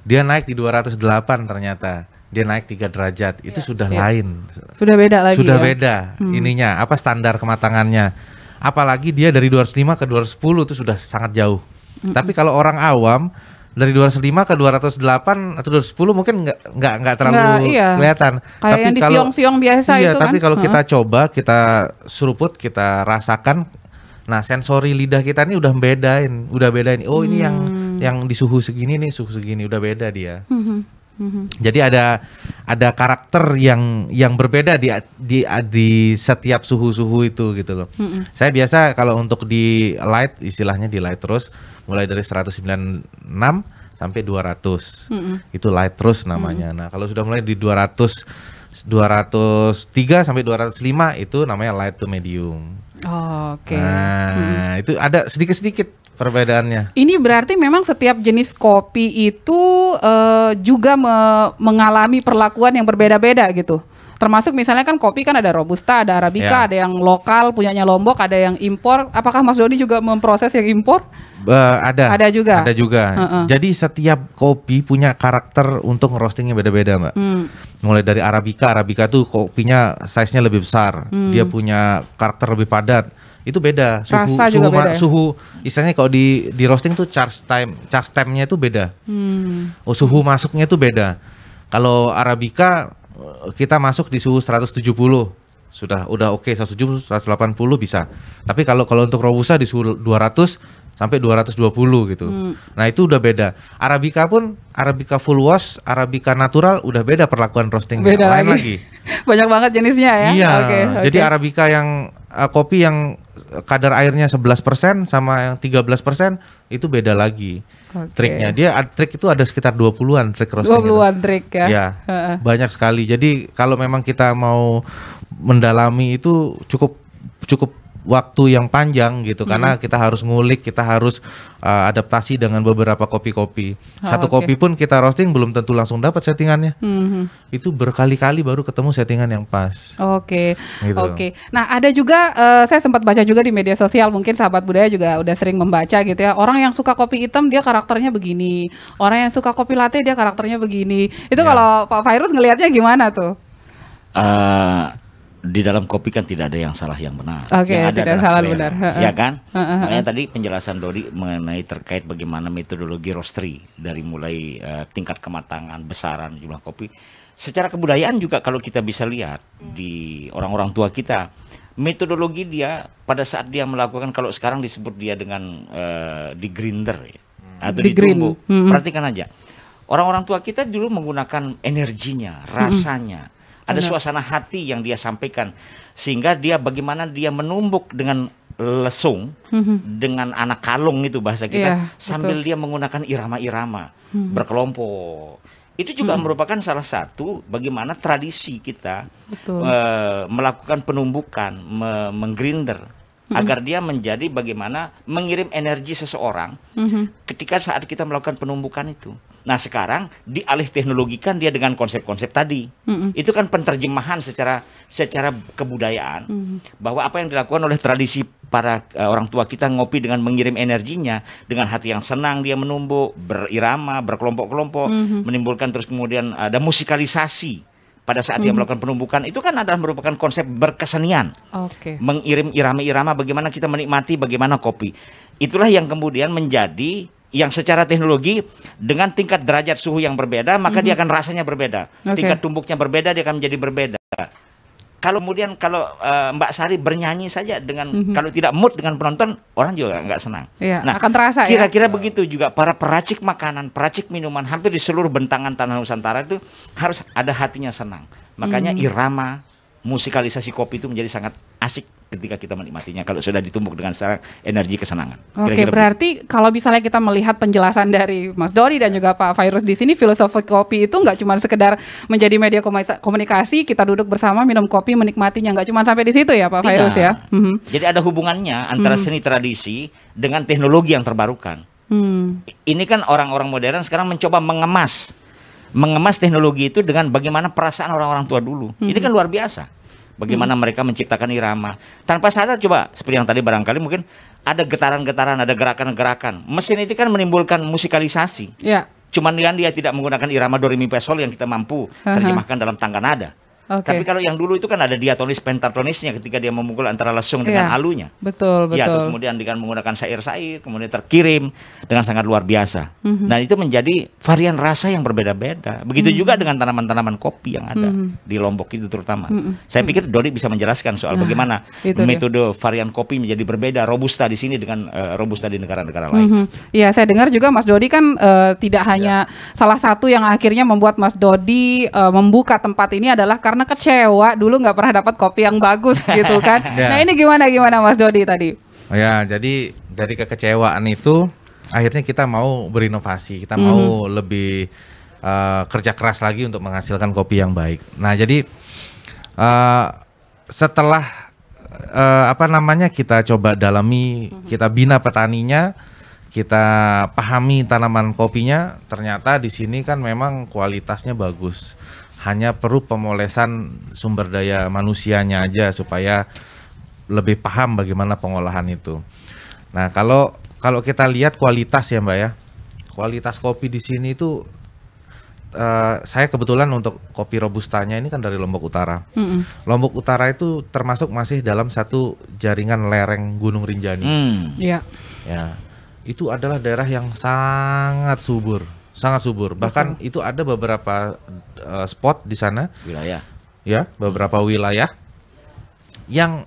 Dia naik di 208 ternyata dia naik tiga derajat itu ya, sudah ya. lain sudah beda lagi sudah ya? beda hmm. ininya apa standar kematangannya apalagi dia dari 205 ke 210 itu sudah sangat jauh. Mm -hmm. Tapi kalau orang awam dari 205 ke 208 atau 210 mungkin nggak nggak terlalu nah, iya. kelihatan. Kayak tapi yang kalau, di siung-siung biasa iya, itu kan. tapi kalau huh? kita coba, kita seruput, kita rasakan nah sensori lidah kita ini udah bedain, udah bedain. Oh, ini yang hmm. yang di suhu segini nih, suhu segini udah beda dia. Hmm. Mm-hmm. Jadi ada ada karakter yang yang berbeda di di di setiap suhu-suhu itu gitu loh. Mm-hmm. Saya biasa kalau untuk di light istilahnya di light terus mulai dari 196 sampai 200. Mm-hmm. Itu light terus namanya. Mm-hmm. Nah, kalau sudah mulai di 200 203 sampai 205 itu namanya light to medium. Oh, Oke. Okay. Nah, hmm. itu ada sedikit-sedikit perbedaannya. Ini berarti memang setiap jenis kopi itu uh, juga me mengalami perlakuan yang berbeda-beda gitu termasuk misalnya kan kopi kan ada robusta, ada arabica, yeah. ada yang lokal punyanya Lombok, ada yang impor. Apakah Mas Dodi juga memproses yang impor? Uh, ada. Ada juga. Ada juga. Uh -uh. Jadi setiap kopi punya karakter untuk roastingnya beda-beda, Mbak. Hmm. Mulai dari arabica, arabica tuh kopinya size-nya lebih besar, hmm. dia punya karakter lebih padat. Itu beda. Suhu Rasa suhu, beda ya? suhu istilahnya kalau di di roasting tuh charge time, charge time-nya itu beda. Hmm. Oh, suhu masuknya itu beda. Kalau arabica kita masuk di suhu 170 sudah udah oke okay, 170 180 bisa. Tapi kalau kalau untuk robusta di suhu 200 sampai 220 gitu. Hmm. Nah, itu udah beda. Arabica pun Arabica full wash, Arabica natural udah beda perlakuan roasting beda lain lagi. lagi. Banyak banget jenisnya ya. Iya. Okay, okay. Jadi Arabica yang uh, kopi yang kadar airnya 11% sama yang 13% itu beda lagi. Okay. Triknya dia trik itu ada sekitar 20-an trik roasting. 20-an trik ya. ya banyak sekali. Jadi kalau memang kita mau mendalami itu cukup cukup waktu yang panjang gitu hmm. karena kita harus ngulik, kita harus uh, adaptasi dengan beberapa kopi-kopi. Oh, Satu okay. kopi pun kita roasting belum tentu langsung dapat settingannya. Hmm. Itu berkali-kali baru ketemu settingan yang pas. Oke. Okay. Gitu. Oke. Okay. Nah, ada juga uh, saya sempat baca juga di media sosial mungkin sahabat budaya juga udah sering membaca gitu ya. Orang yang suka kopi hitam dia karakternya begini. Orang yang suka kopi latte dia karakternya begini. Itu yeah. kalau Pak Virus ngelihatnya gimana tuh? Uh, di dalam kopi kan tidak ada yang salah yang benar. Oke, okay, yang ada tidak salah selera, benar. Ya kan? Makanya tadi penjelasan Dodi mengenai terkait bagaimana metodologi roastery dari mulai uh, tingkat kematangan, besaran jumlah kopi. Secara kebudayaan juga kalau kita bisa lihat di orang-orang tua kita, metodologi dia pada saat dia melakukan kalau sekarang disebut dia dengan uh, di grinder ya, hmm. atau di, di hmm. Perhatikan aja. Orang-orang tua kita dulu menggunakan energinya, hmm. rasanya. Hmm ada suasana hati yang dia sampaikan sehingga dia bagaimana dia menumbuk dengan lesung mm-hmm. dengan anak kalung itu bahasa kita yeah, sambil betul. dia menggunakan irama-irama mm-hmm. berkelompok itu juga hmm. merupakan salah satu bagaimana tradisi kita Betul. Eh, melakukan penumbukan, me menggrinder hmm. agar dia menjadi bagaimana mengirim energi seseorang hmm. ketika saat kita melakukan penumbukan itu. Nah sekarang dialih teknologikan dia dengan konsep-konsep tadi. Mm -hmm. Itu kan penterjemahan secara secara kebudayaan mm -hmm. bahwa apa yang dilakukan oleh tradisi para uh, orang tua kita ngopi dengan mengirim energinya dengan hati yang senang dia menumbuk berirama berkelompok-kelompok mm -hmm. menimbulkan terus kemudian ada musikalisasi pada saat hmm. dia mm-hmm. melakukan penumbukan itu kan adalah merupakan konsep berkesenian. Okay. Mengirim irama-irama bagaimana kita menikmati bagaimana kopi. Itulah yang kemudian menjadi yang secara teknologi dengan tingkat derajat suhu yang berbeda maka mm -hmm. dia mhm. akan rasanya berbeda okay. tingkat tumbuknya berbeda dia akan menjadi berbeda kalau kemudian kalau uh, Mbak Sari bernyanyi saja dengan mm -hmm. kalau tidak mood dengan penonton orang juga nggak senang iya, nah akan terasa ya. kira-kira ya? begitu juga para peracik makanan peracik minuman hampir di seluruh bentangan tanah Nusantara itu harus ada hatinya senang makanya mm -hmm. irama musikalisasi kopi itu menjadi sangat asik ketika kita menikmatinya kalau sudah ditumbuk dengan secara energi kesenangan. Oke, okay, berarti kalau misalnya kita melihat penjelasan dari Mas Dori dan juga Pak Virus di sini filosofi kopi itu nggak cuma sekedar menjadi media komunikasi kita duduk bersama minum kopi menikmatinya nggak cuma sampai di situ ya Pak Virus ya. Mhm. Jadi ada hubungannya antara hmm seni tradisi dengan teknologi yang terbarukan. Hmm. Ini kan orang-orang modern sekarang mencoba mengemas mengemas teknologi itu dengan bagaimana perasaan orang-orang tua dulu. Hmm. Ini kan luar biasa bagaimana hmm. mereka menciptakan irama. Tanpa sadar coba seperti yang tadi barangkali mungkin ada getaran-getaran, ada gerakan-gerakan. Mesin itu kan menimbulkan musikalisasi. Ya. Cuman dia tidak menggunakan irama do re yang kita mampu terjemahkan uh -huh. dalam tangga nada. Okay. Tapi kalau yang dulu itu kan ada diatonis pentatonisnya ketika dia memukul antara lesung yeah. dengan iya. alunya. Betul, iya, betul. Ya, itu kemudian dengan menggunakan sair-sair, kemudian terkirim dengan sangat luar biasa. Mm -hmm. Nah, itu menjadi varian rasa yang berbeda-beda. Begitu mm -hmm. juga dengan tanaman-tanaman kopi yang ada mm -hmm. di Lombok itu terutama. Mm -hmm. Saya mhm. pikir Dodi bisa menjelaskan soal nah, bagaimana metode dia. varian kopi menjadi berbeda robusta di sini dengan uh, robusta di negara-negara lain. Mhm. Iya, mm -hmm. Ya, saya dengar juga Mas Dodi kan uh, tidak iya. hanya yeah. salah satu yang akhirnya membuat Mas Dodi uh, membuka tempat ini adalah karena karena kecewa dulu nggak pernah dapat kopi yang bagus gitu kan. yeah. Nah ini gimana gimana Mas Dodi tadi? Oh ya jadi dari kekecewaan itu akhirnya kita mau berinovasi, kita mm -hmm. mau lebih uh, kerja keras lagi untuk menghasilkan kopi yang baik. Nah jadi uh, setelah uh, apa namanya kita coba dalami, mm -hmm. kita bina petaninya, kita pahami tanaman kopinya, ternyata di sini kan memang kualitasnya bagus hanya perlu pemolesan sumber daya manusianya aja supaya lebih paham bagaimana pengolahan itu. Nah, kalau kalau kita lihat kualitas ya, Mbak ya. Kualitas kopi di sini itu Uh, saya kebetulan untuk kopi robustanya ini kan dari Lombok Utara. Mm -mm. Lombok Utara itu termasuk masih dalam satu jaringan lereng Gunung Rinjani. Mm. Yeah. Ya, itu adalah daerah yang sangat subur sangat subur. Bahkan Betul. itu ada beberapa uh, spot di sana wilayah. Ya, beberapa wilayah yang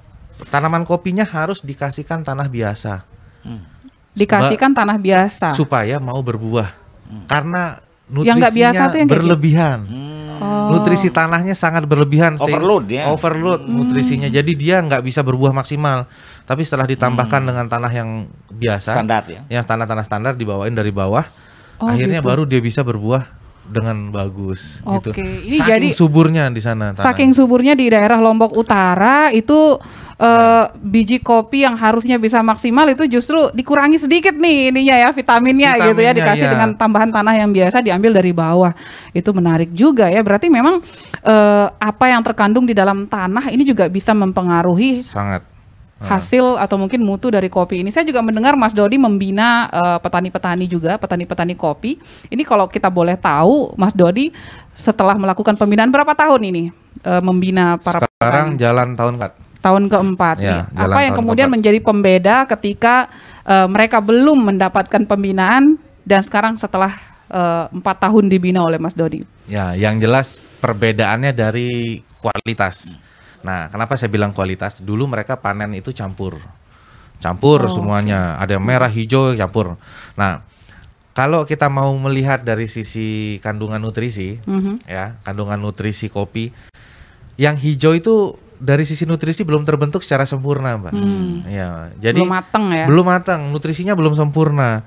tanaman kopinya harus dikasihkan tanah biasa. Hmm. Dikasihkan tanah biasa supaya mau berbuah. Hmm. Karena nutrisinya biasa yang gitu? berlebihan. Hmm. Oh. Nutrisi tanahnya sangat berlebihan. Overload ya. Overload hmm. nutrisinya. Jadi dia nggak bisa berbuah maksimal. Tapi setelah ditambahkan hmm. dengan tanah yang biasa, standar ya. Yang tanah-tanah standar dibawain dari bawah Oh, Akhirnya gitu. baru dia bisa berbuah dengan bagus okay. gitu. Ini saking jadi suburnya di sana. Tanah. Saking suburnya di daerah Lombok Utara itu uh, biji kopi yang harusnya bisa maksimal itu justru dikurangi sedikit nih ininya ya vitaminnya, vitaminnya gitu ya dikasih ya. dengan tambahan tanah yang biasa diambil dari bawah itu menarik juga ya berarti memang uh, apa yang terkandung di dalam tanah ini juga bisa mempengaruhi sangat Ah. hasil atau mungkin mutu dari kopi ini. Saya juga mendengar Mas Dodi membina eh, petani-petani uh, juga, petani-petani kopi. Ini kalau kita boleh tahu, Mas Dodi setelah melakukan pembinaan berapa tahun ini uh, membina para Sekarang petani? jalan tahun keempat. Tahun keempat ya, ya. nih. Apa yang kemudian keempat. menjadi pembeda ketika uh, mereka belum mendapatkan pembinaan dan sekarang setelah empat uh, tahun dibina oleh Mas Dodi? Ya, yang jelas perbedaannya dari kualitas. Hmm Nah, kenapa saya bilang kualitas? Dulu mereka panen itu campur. Campur oh, semuanya, okay. ada yang merah, hijau, campur. Nah, kalau kita mau melihat dari sisi kandungan nutrisi, mm -hmm. ya, kandungan nutrisi kopi yang hijau itu dari sisi nutrisi belum terbentuk secara sempurna, Mbak. Hmm. Ya, jadi belum matang ya. Belum matang, nutrisinya belum sempurna.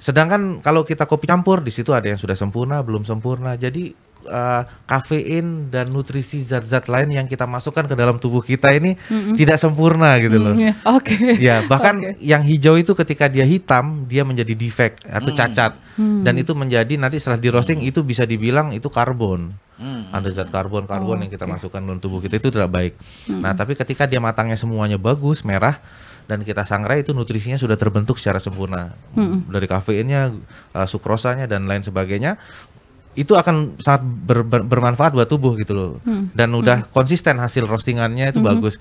Sedangkan kalau kita kopi campur di situ ada yang sudah sempurna, belum sempurna. Jadi uh, kafein dan nutrisi zat-zat lain yang kita masukkan ke dalam tubuh kita ini mm -mm. tidak sempurna gitu loh. Mm, yeah. Oke. Okay. Ya, bahkan okay. yang hijau itu ketika dia hitam dia menjadi defect atau mm. cacat mm. dan itu menjadi nanti setelah di roasting mm. itu bisa dibilang itu karbon. Mm. Ada zat karbon karbon oh, yang kita okay. masukkan dalam tubuh kita itu tidak baik. Mm. Nah, tapi ketika dia matangnya semuanya bagus merah dan kita sangrai itu nutrisinya sudah terbentuk secara sempurna hmm. dari kafeinnya, uh, sukrosanya dan lain sebagainya itu akan sangat ber, ber, bermanfaat buat tubuh gitu loh hmm. dan udah hmm. konsisten hasil roastingannya itu hmm. bagus.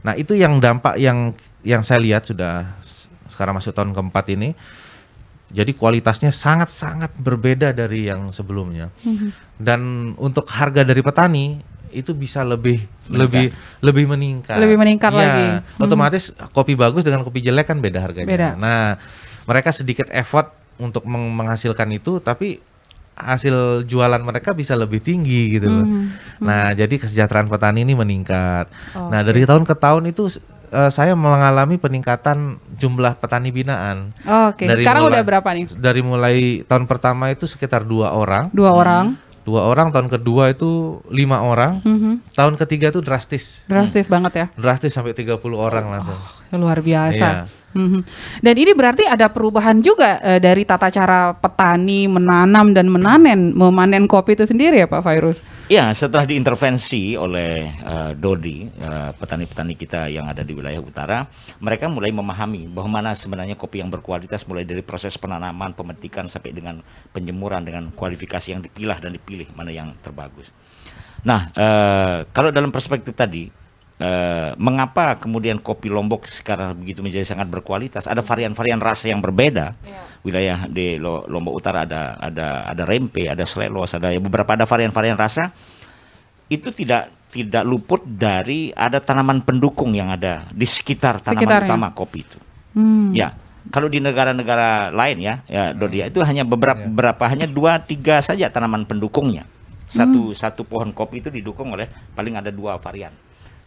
Nah itu yang dampak yang yang saya lihat sudah sekarang masuk tahun keempat ini jadi kualitasnya sangat-sangat berbeda dari yang sebelumnya. Mm-hmm. Dan untuk harga dari petani itu bisa lebih meningkat. lebih lebih meningkat. Lebih meningkat ya, lagi. Mm-hmm. Otomatis kopi bagus dengan kopi jelek kan beda harganya. Beda. Nah, mereka sedikit effort untuk menghasilkan itu tapi hasil jualan mereka bisa lebih tinggi gitu loh. Hmm. Nah, jadi kesejahteraan petani ini meningkat. Oh, Nah, dari tahun ke tahun itu eh, saya mengalami peningkatan jumlah petani binaan. Oh, Oke. Okay. Sekarang mulai, udah berapa nih? Dari mulai tahun pertama itu sekitar dua orang. Dua hmm. orang dua orang tahun kedua itu lima orang mm -hmm. tahun ketiga itu drastis drastis hmm. banget ya drastis sampai 30 orang langsung oh, luar biasa iya. Mhm. Dan ini berarti ada perubahan juga eh, dari tata cara petani menanam dan menanen, memanen kopi itu sendiri ya Pak Virus? Ya, setelah diintervensi oleh uh, Dodi, petani eh, petani-petani kita yang ada di wilayah utara, mereka mulai memahami bahwa mana sebenarnya kopi yang berkualitas mulai dari proses penanaman, pemetikan sampai dengan penjemuran dengan kualifikasi yang dipilah dan dipilih mana yang terbagus. Nah, uh, kalau dalam perspektif tadi, eh, mengapa kemudian kopi Lombok sekarang begitu menjadi sangat berkualitas? Ada varian-varian rasa yang berbeda. Yeah. Wilayah di Lombok Utara ada ada ada rempe, ada selelos, ada ya, beberapa ada varian-varian rasa. Itu tidak tidak luput dari ada tanaman pendukung yang ada di sekitar tanaman Sekitarnya. utama kopi itu. Hmm. Ya, kalau di negara-negara lain ya, ya Dodia hmm. itu hanya beberapa iya. yeah. berapa hanya dua tiga saja tanaman pendukungnya. Satu hmm. satu pohon kopi itu didukung oleh paling ada dua varian.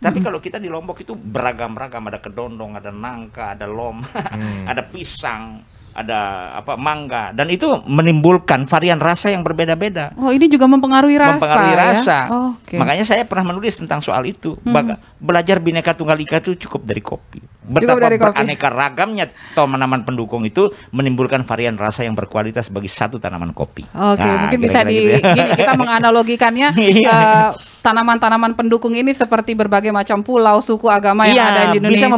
Tapi hmm. kalau kita di Lombok itu beragam-ragam, ada kedondong, ada nangka, ada lom, hmm. ada pisang, ada apa mangga dan itu menimbulkan varian rasa yang berbeda-beda. Oh, ini juga mempengaruhi rasa. Mempengaruhi ya? rasa. Oh, okay. Makanya saya pernah menulis tentang soal itu. Hmm. belajar bineka tunggal ika itu cukup dari kopi. Betapa dari kopi. beraneka ragamnya tanaman pendukung itu menimbulkan varian rasa yang berkualitas bagi satu tanaman kopi. Oke, okay, nah, mungkin kira -kira bisa di gitu ya. gini, kita menganalogikannya uh, tanaman-tanaman pendukung ini seperti berbagai macam pulau, suku, agama yang iya, ada di Indonesia bisa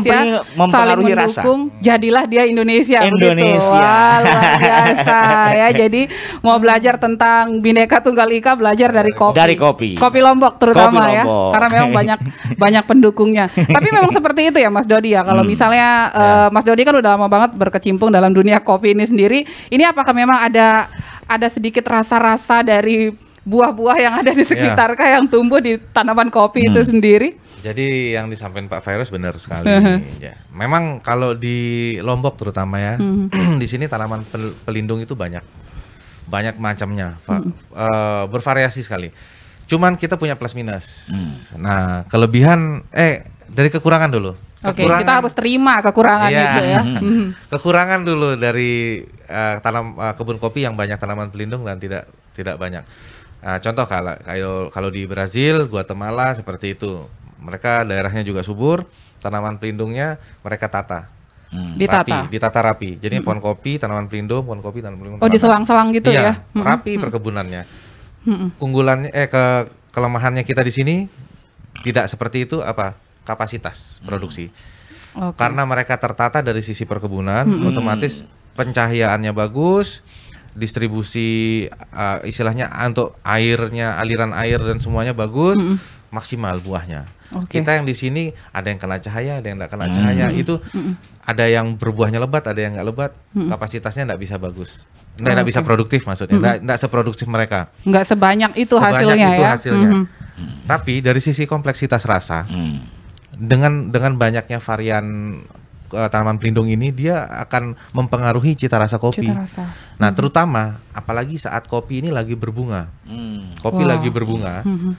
mempengaruhi saling mendukung, rasa. jadilah dia Indonesia. Indonesia. Wah, luar biasa ya. Jadi mau belajar tentang bineka tunggal ika belajar dari kopi. Dari kopi. Kopi Lombok terutama kopi ya. Lombok. ya, karena memang banyak banyak pendukungnya. Tapi memang seperti itu ya, Mas Dodi ya. Kalau hmm. misalnya ya. Uh, Mas Dodi kan udah lama banget berkecimpung dalam dunia kopi ini sendiri. Ini apakah memang ada ada sedikit rasa-rasa dari buah-buah yang ada di iya. sekitar kah yang tumbuh di tanaman kopi hmm. itu sendiri? Jadi yang disampaikan Pak Virus benar sekali. ya. Memang kalau di Lombok terutama ya, hmm. di sini tanaman pelindung itu banyak, banyak macamnya, hmm. uh, bervariasi sekali. Cuman kita punya plus minus. Hmm. Nah kelebihan, eh dari kekurangan dulu. Oke, okay, kita harus terima kekurangan iya, itu ya. Hmm. Hmm. kekurangan dulu dari uh, tanam uh, kebun kopi yang banyak tanaman pelindung dan tidak tidak banyak. Nah, contoh kalau kalau kalau di Brazil, Guatemala seperti itu. Mereka daerahnya juga subur, tanaman pelindungnya mereka tata. Hmm. Ditata. Rapi, ditata rapi. Jadi hmm. pohon kopi, tanaman pelindung, pohon kopi, tanaman pelindung. Oh, diselang-selang gitu iya, ya. Hmm. Rapi hmm. perkebunannya. Hmm. Unggulannya eh ke kelemahannya kita di sini tidak seperti itu apa? kapasitas produksi. Hmm. Okay. Karena mereka tertata dari sisi perkebunan, hmm. otomatis pencahayaannya bagus, distribusi uh, istilahnya untuk airnya aliran air dan semuanya bagus mm -hmm. maksimal buahnya okay. kita yang di sini ada yang kena cahaya ada yang tidak kena mm. cahaya mm -hmm. itu mm -hmm. ada yang berbuahnya lebat ada yang nggak lebat mm -hmm. kapasitasnya tidak bisa bagus nggak oh, okay. bisa produktif maksudnya tidak mm -hmm. seproduktif mereka nggak sebanyak itu sebanyak hasilnya itu ya hasilnya. Mm -hmm. tapi dari sisi kompleksitas rasa mm. dengan dengan banyaknya varian uh, tanaman pelindung ini dia akan mempengaruhi cita rasa kopi. Cita rasa. Nah, hmm. terutama apalagi saat kopi ini lagi berbunga. Hmm. Kopi wow. lagi berbunga. Hmm.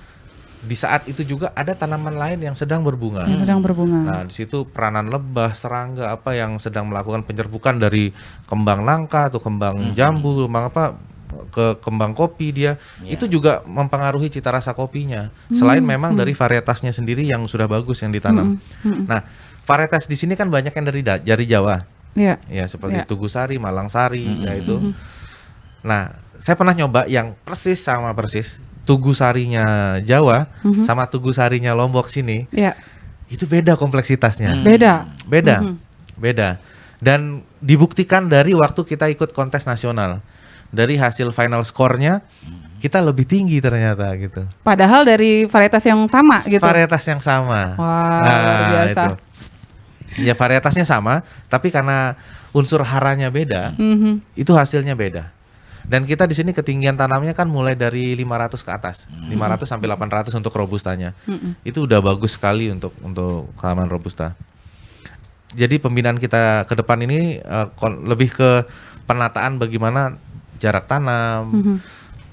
Di saat itu juga ada tanaman lain yang sedang berbunga. Yang sedang berbunga. Nah, di situ peranan lebah, serangga apa yang sedang melakukan penyerbukan dari kembang nangka atau kembang hmm. jambu, kembang apa ke kembang kopi dia yeah. itu juga mempengaruhi cita rasa kopinya mm. selain mm-hmm. memang mm. dari mm-hmm. varietasnya sendiri yang sudah bagus yang ditanam. Mm. Hmm. Nah, varietas di sini kan banyak yang dari dari Jawa. Iya. Yeah. Ya seperti yeah. Tugu Sari, Malang Sari, mm -hmm. ya itu. Nah, saya pernah nyoba yang persis sama persis Tugu Sarinya Jawa mm -hmm. sama Tugu Sarinya Lombok sini. Iya. Itu beda kompleksitasnya. Mm. Beda. Beda. Mm -hmm. Beda. Dan dibuktikan dari waktu kita ikut kontes nasional. Dari hasil final skornya, mm. kita lebih tinggi ternyata gitu. Padahal dari varietas yang sama gitu. Varietas yang sama. Wah, wow, nah, biasa. Itu ya varietasnya sama, tapi karena unsur haranya beda, mm-hmm. itu hasilnya beda. Dan kita di sini ketinggian tanamnya kan mulai dari 500 ke atas, mm-hmm. 500 sampai 800 untuk robustanya. Mm-hmm. Itu udah bagus sekali untuk untuk kelaman robusta. Jadi pembinaan kita ke depan ini uh, lebih ke penataan bagaimana jarak tanam. Mm-hmm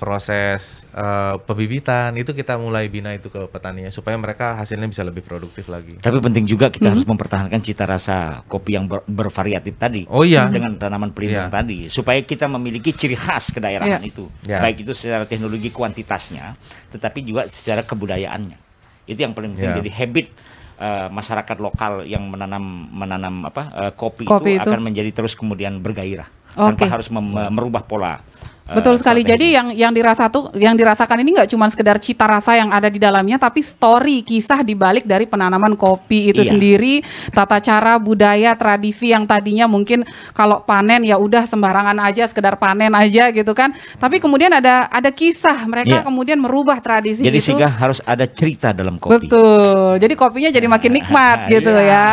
proses uh, eh, pebibitan itu kita mulai bina itu ke petaninya supaya mereka hasilnya bisa lebih produktif lagi. Tapi penting juga kita mm hmm. harus mhm. mempertahankan cita rasa kopi yang ber bervariatif tadi. Oh iya. Dengan tanaman pelindung yeah. tadi supaya kita memiliki ciri khas kedaerahan yeah. itu. Yeah. Baik itu secara teknologi kuantitasnya tetapi juga secara kebudayaannya. Itu yang paling penting yeah. jadi habit Uh, masyarakat lokal yang menanam menanam apa uh, kopi, kopi itu, itu akan menjadi terus kemudian bergairah okay. tanpa harus merubah pola Eh, Betul sekali. sekali. Jadi yang yang dirasa tuh, yang dirasakan ini nggak cuma sekedar cita rasa yang ada di dalamnya, tapi story kisah di balik dari penanaman kopi itu iya. sendiri, tata cara budaya tradisi yang tadinya mungkin kalau panen ya udah sembarangan aja, sekedar panen aja gitu kan. Tapi kemudian ada ada kisah mereka iya. kemudian merubah tradisi. Jadi itu. sehingga harus ada cerita dalam kopi. Betul. Jadi kopinya jadi makin nikmat iya. gitu ya.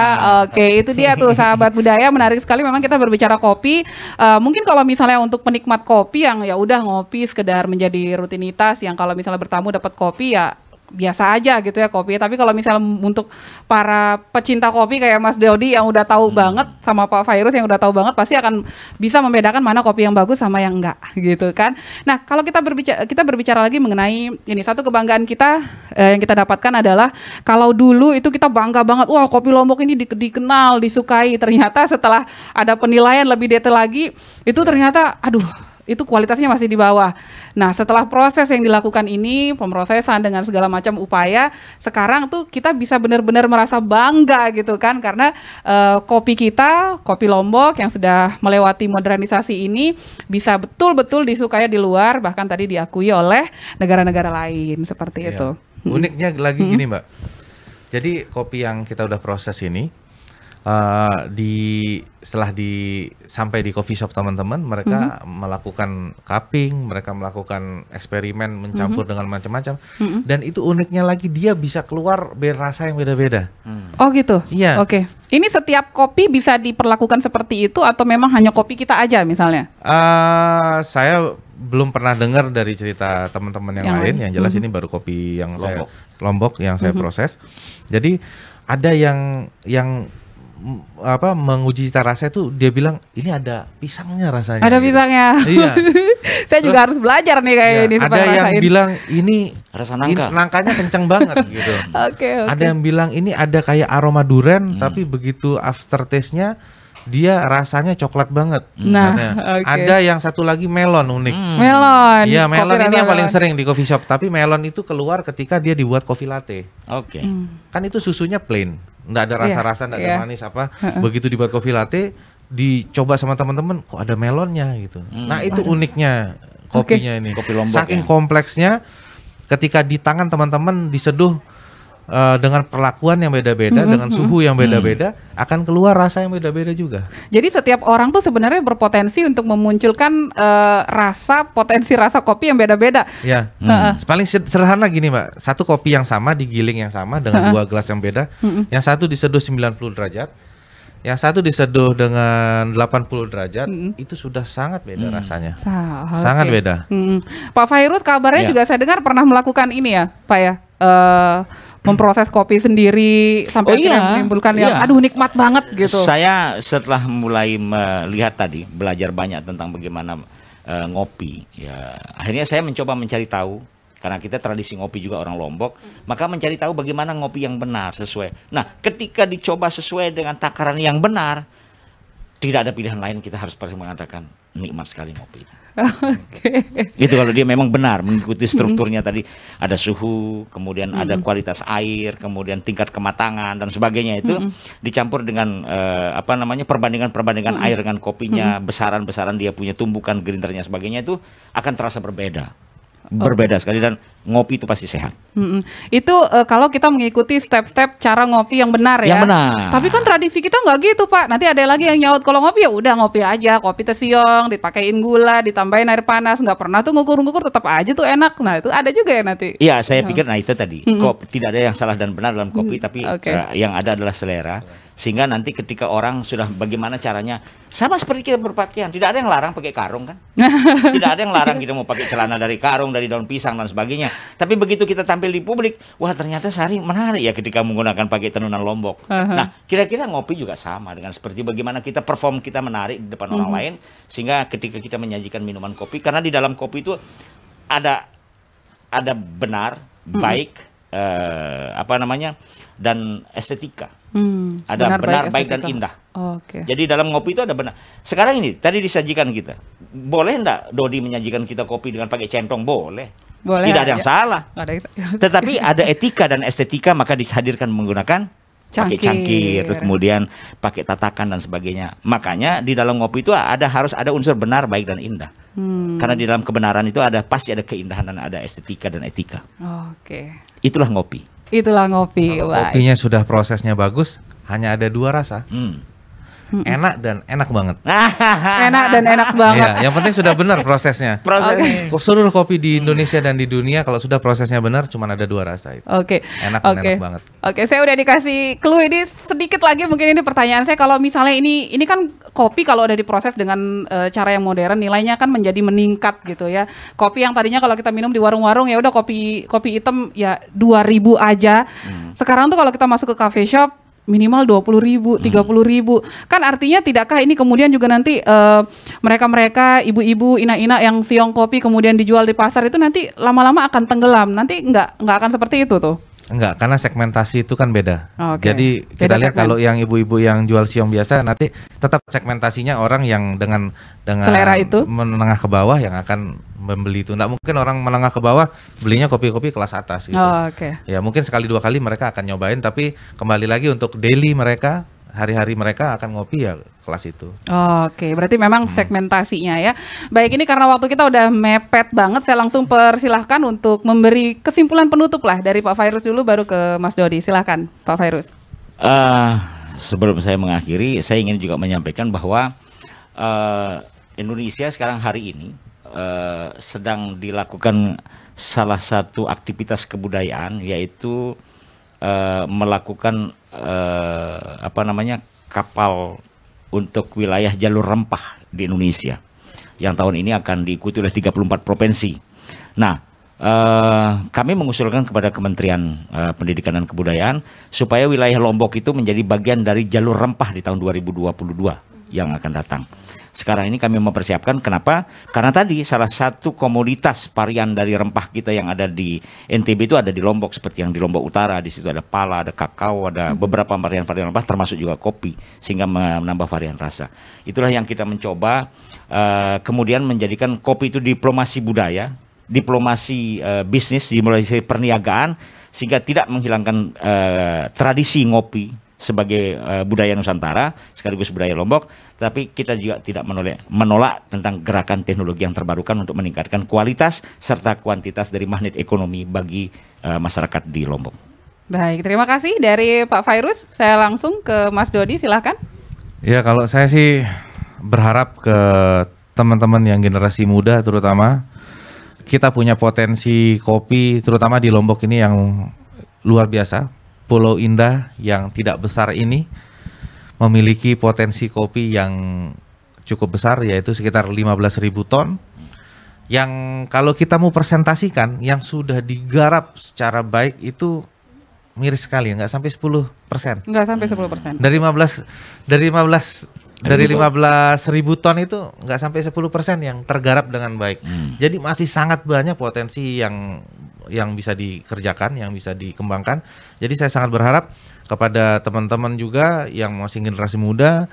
Oke, itu dia tuh sahabat budaya menarik sekali. Memang kita berbicara kopi. Uh, mungkin kalau misalnya untuk penikmat kopi yang yang ya udah ngopi sekedar menjadi rutinitas yang kalau misalnya bertamu dapat kopi ya biasa aja gitu ya kopi. Tapi kalau misalnya untuk para pecinta kopi kayak Mas Dodi yang udah tahu hmm. banget sama Pak Virus yang udah tahu banget pasti akan bisa membedakan mana kopi yang bagus sama yang enggak gitu kan. Nah, kalau kita berbicara kita berbicara lagi mengenai ini satu kebanggaan kita eh, yang kita dapatkan adalah kalau dulu itu kita bangga banget, wah kopi Lombok ini di, dikenal, disukai. Ternyata setelah ada penilaian lebih detail lagi, itu ternyata aduh itu kualitasnya masih di bawah. Nah, setelah proses yang dilakukan ini, pemrosesan dengan segala macam upaya, sekarang tuh kita bisa benar-benar merasa bangga gitu kan karena uh, kopi kita, kopi Lombok yang sudah melewati modernisasi ini bisa betul-betul disukai di luar bahkan tadi diakui oleh negara-negara lain seperti iya. itu. Hmm. Uniknya lagi hmm. gini, Mbak. Jadi kopi yang kita udah proses ini uh, di setelah di sampai di coffee shop teman-teman mereka mm -hmm. melakukan cupping, mereka melakukan eksperimen mencampur mm -hmm. dengan macam-macam mm -hmm. dan itu uniknya lagi dia bisa keluar rasa yang beda-beda. hmm. Oh gitu. Iya. Yeah. Oke. Okay. Ini setiap kopi bisa diperlakukan seperti itu atau memang hanya kopi kita aja misalnya? Uh, saya belum pernah dengar dari cerita teman-teman yang, yang lain. lain. Yang jelas mm -hmm. ini baru kopi yang lombok. saya lombok yang saya mm -hmm. proses. Jadi ada yang yang apa menguji cita rasa itu dia bilang ini ada pisangnya rasanya. Ada pisangnya. Iya. Saya juga harus belajar nih kayak ya, ini Ada yang rasain. bilang ini rasa nangka. Ini, nangkanya kencang banget gitu. Oke, okay, okay. Ada yang bilang ini ada kayak aroma duren hmm. tapi begitu aftertaste-nya dia rasanya coklat banget. Nah, okay. ada yang satu lagi melon unik. Hmm. Melon. Iya, melon kopi ini yang paling sering di coffee shop. Tapi melon itu keluar ketika dia dibuat coffee latte. Oke. Okay. Hmm. Kan itu susunya plain nggak ada iya, rasa-rasa, nggak yeah. ada iya. manis apa. Begitu dibuat kopi latte, dicoba sama teman-teman kok ada melonnya gitu. Hmm. Nah, itu Waduh. uniknya kopinya okay. ini. Kopi Saking ya. kompleksnya ketika di tangan teman-teman diseduh uh, dengan perlakuan yang beda-beda, mm-hmm. dengan suhu yang mm-hmm. beda-beda, mm. akan keluar rasa yang beda-beda juga. Jadi setiap orang tuh sebenarnya berpotensi untuk memunculkan uh, rasa potensi rasa kopi yang beda-beda. Ya, mm. uh-uh. paling sederhana gini mbak, satu kopi yang sama digiling yang sama dengan dua gelas yang beda, mm -hmm. yang satu diseduh 90 derajat, yang satu diseduh dengan 80 derajat mm. itu sudah sangat beda mm. rasanya. Sa okay. Sangat beda. Mm. Pak Fairuz kabarnya yeah. juga saya dengar pernah melakukan ini ya, Pak ya. Uh, memproses kopi sendiri sampai oh, iya. menimbulkan iya. yang aduh nikmat banget gitu. Saya setelah mulai melihat tadi belajar banyak tentang bagaimana uh, ngopi ya akhirnya saya mencoba mencari tahu karena kita tradisi ngopi juga orang Lombok, hmm. maka mencari tahu bagaimana ngopi yang benar sesuai. Nah, ketika dicoba sesuai dengan takaran yang benar, tidak ada pilihan lain kita harus pasti mengatakan nikmat sekali ngopi. Okay. Hmm. Itu kalau dia memang benar mengikuti hmm. strukturnya tadi ada suhu, kemudian ada hmm. kualitas air, kemudian tingkat kematangan dan sebagainya itu dicampur dengan uh, apa namanya perbandingan-perbandingan air dengan kopinya, besaran-besaran dia punya tumbukan gerindernya sebagainya itu akan terasa berbeda berbeda okay. sekali dan ngopi itu pasti sehat. Mm -mm. Itu uh, kalau kita mengikuti step-step cara ngopi yang benar ya. yang ya. benar. Tapi kan tradisi kita nggak gitu pak. Nanti ada lagi yang nyaut kalau ngopi ya udah ngopi aja, kopi tesiong, dipakein gula, ditambahin air panas, nggak pernah tuh ngukur-ngukur tetap aja tuh enak. Nah itu ada juga ya nanti. Iya saya pikir nah itu tadi. Mm -mm. Kopi, tidak ada yang salah dan benar dalam kopi, mm -hmm. tapi okay. Eh, yang ada adalah selera sehingga nanti ketika orang sudah bagaimana caranya sama seperti kita berpakaian tidak ada yang larang pakai karung kan tidak ada yang larang kita mau pakai celana dari karung dari daun pisang dan sebagainya tapi begitu kita tampil di publik wah ternyata Sari menarik ya ketika menggunakan pakai tenunan lombok uh -huh. nah kira-kira ngopi juga sama dengan seperti bagaimana kita perform kita menarik di depan uh -huh. orang mhm. lain sehingga ketika kita menyajikan minuman kopi karena di dalam kopi itu ada ada benar uh mhm. -huh. baik eh, apa namanya dan estetika Hmm, ada benar, benar baik, baik dan indah. Oh, Oke. Okay. Jadi dalam ngopi itu ada benar. Sekarang ini tadi disajikan kita, boleh enggak Dodi menyajikan kita kopi dengan pakai centong? Boleh. Boleh. Tidak ada yang ya. salah. Ada Tetapi ada etika dan estetika maka dihadirkan menggunakan cangkir. pakai cangkir, kemudian pakai tatakan dan sebagainya. Makanya di dalam ngopi itu ada harus ada unsur benar, baik dan indah. Hmm. Karena di dalam kebenaran itu ada pasti ada keindahan dan ada estetika dan etika. Oke. Okay. Itulah ngopi. Itulah ngopi. Kalau kopinya sudah prosesnya bagus, hanya ada dua rasa. Hmm hmm. enak dan enak banget. enak dan enak iya, banget. Ya, yang penting sudah benar prosesnya. Prosesnya. Okay. Seluruh kopi di Indonesia dan di dunia kalau sudah prosesnya benar cuma ada dua rasa itu. Oke. Okay. Enak okay. dan enak banget. Oke, okay, saya udah dikasih clue ini sedikit lagi mungkin ini pertanyaan saya kalau misalnya ini ini kan kopi kalau udah diproses dengan uh, cara yang modern nilainya kan menjadi meningkat gitu ya. Kopi yang tadinya kalau kita minum di warung-warung ya udah kopi kopi hitam ya 2000 aja. Hmm. Sekarang tuh kalau kita masuk ke cafe shop minimal dua puluh ribu, hmm. tiga puluh ribu. Kan artinya tidakkah ini kemudian juga nanti uh, mereka-mereka ibu-ibu, ina-ina yang siong kopi kemudian dijual di pasar itu nanti lama-lama akan tenggelam. Nanti nggak nggak akan seperti itu tuh. Enggak, karena segmentasi itu kan beda. Oh, okay. Jadi beda kita lihat kalau yang ibu-ibu yang jual siom biasa nanti tetap segmentasinya orang yang dengan dengan selera itu menengah ke bawah yang akan membeli itu. Enggak mungkin orang menengah ke bawah belinya kopi-kopi kelas atas gitu. Oh, okay. Ya, mungkin sekali dua kali mereka akan nyobain tapi kembali lagi untuk daily mereka hari-hari mereka akan ngopi ya kelas itu. Oh, Oke, okay. berarti memang hmm. segmentasinya ya. Baik, ini karena waktu kita udah mepet banget, saya langsung persilahkan untuk memberi kesimpulan penutup lah dari Pak Virus dulu, baru ke Mas Dodi. Silahkan, Pak Virus. Uh, ah, sebelum saya mengakhiri, saya ingin juga menyampaikan bahwa uh, Indonesia sekarang hari ini uh, sedang dilakukan salah satu aktivitas kebudayaan, yaitu uh, melakukan uh, apa namanya kapal untuk wilayah jalur rempah di Indonesia yang tahun ini akan diikuti oleh 34 provinsi. Nah, eh, kami mengusulkan kepada Kementerian eh, Pendidikan dan Kebudayaan supaya wilayah Lombok itu menjadi bagian dari jalur rempah di tahun 2022 yang akan datang. Sekarang ini kami mempersiapkan kenapa? Karena tadi salah satu komoditas varian dari rempah kita yang ada di NTB itu ada di Lombok seperti yang di Lombok Utara, di situ ada pala, ada kakao, ada hmm. beberapa varian-varian rempah termasuk juga kopi sehingga menambah varian rasa. Itulah yang kita mencoba uh, kemudian menjadikan kopi itu diplomasi budaya diplomasi uh, bisnis, diplomasi perniagaan sehingga tidak menghilangkan uh, tradisi ngopi sebagai uh, budaya Nusantara sekaligus budaya Lombok, tapi kita juga tidak menolak, menolak tentang gerakan teknologi yang terbarukan untuk meningkatkan kualitas serta kuantitas dari magnet ekonomi bagi uh, masyarakat di Lombok. Baik, terima kasih dari Pak Virus. Saya langsung ke Mas Dodi, silahkan. Ya, kalau saya sih berharap ke teman-teman yang generasi muda terutama kita punya potensi kopi terutama di Lombok ini yang luar biasa Pulau Indah yang tidak besar ini memiliki potensi kopi yang cukup besar yaitu sekitar 15.000 ton yang kalau kita mau presentasikan yang sudah digarap secara baik itu miris sekali nggak sampai 10 persen nggak sampai 10 persen dari 15 dari 15 dari 15 ribu ton itu nggak sampai 10 persen yang tergarap dengan baik hmm. jadi masih sangat banyak potensi yang yang bisa dikerjakan, yang bisa dikembangkan. Jadi saya sangat berharap kepada teman-teman juga yang masih generasi muda,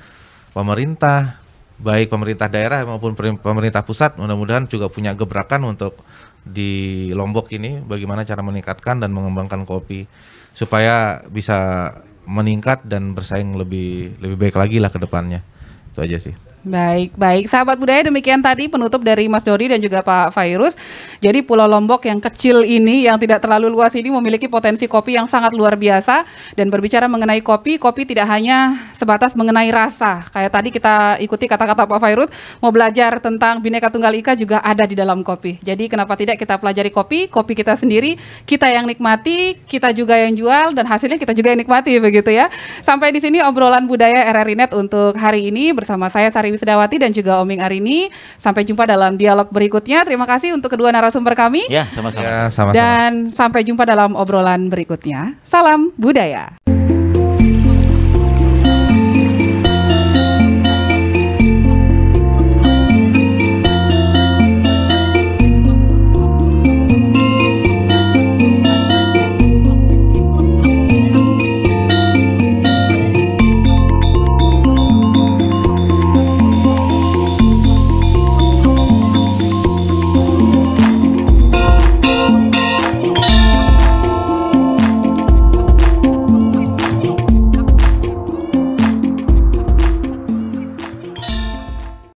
pemerintah, baik pemerintah daerah maupun pemerintah pusat mudah-mudahan juga punya gebrakan untuk di Lombok ini bagaimana cara meningkatkan dan mengembangkan kopi supaya bisa meningkat dan bersaing lebih lebih baik lagi lah ke depannya. Itu aja sih. Baik, baik. Sahabat budaya demikian tadi penutup dari Mas Dori dan juga Pak Fairus. Jadi Pulau Lombok yang kecil ini, yang tidak terlalu luas ini memiliki potensi kopi yang sangat luar biasa. Dan berbicara mengenai kopi, kopi tidak hanya sebatas mengenai rasa. Kayak tadi kita ikuti kata-kata Pak Fairus, mau belajar tentang Bhinneka Tunggal Ika juga ada di dalam kopi. Jadi kenapa tidak kita pelajari kopi, kopi kita sendiri, kita yang nikmati, kita juga yang jual, dan hasilnya kita juga yang nikmati begitu ya. Sampai di sini obrolan budaya RRI Net untuk hari ini bersama saya Sari Dewi Sedawati dan juga Oming Arini. Sampai jumpa dalam dialog berikutnya. Terima kasih untuk kedua narasumber kami. Ya, sama-sama. Ya, sama-sama. Dan sampai jumpa dalam obrolan berikutnya. Salam budaya.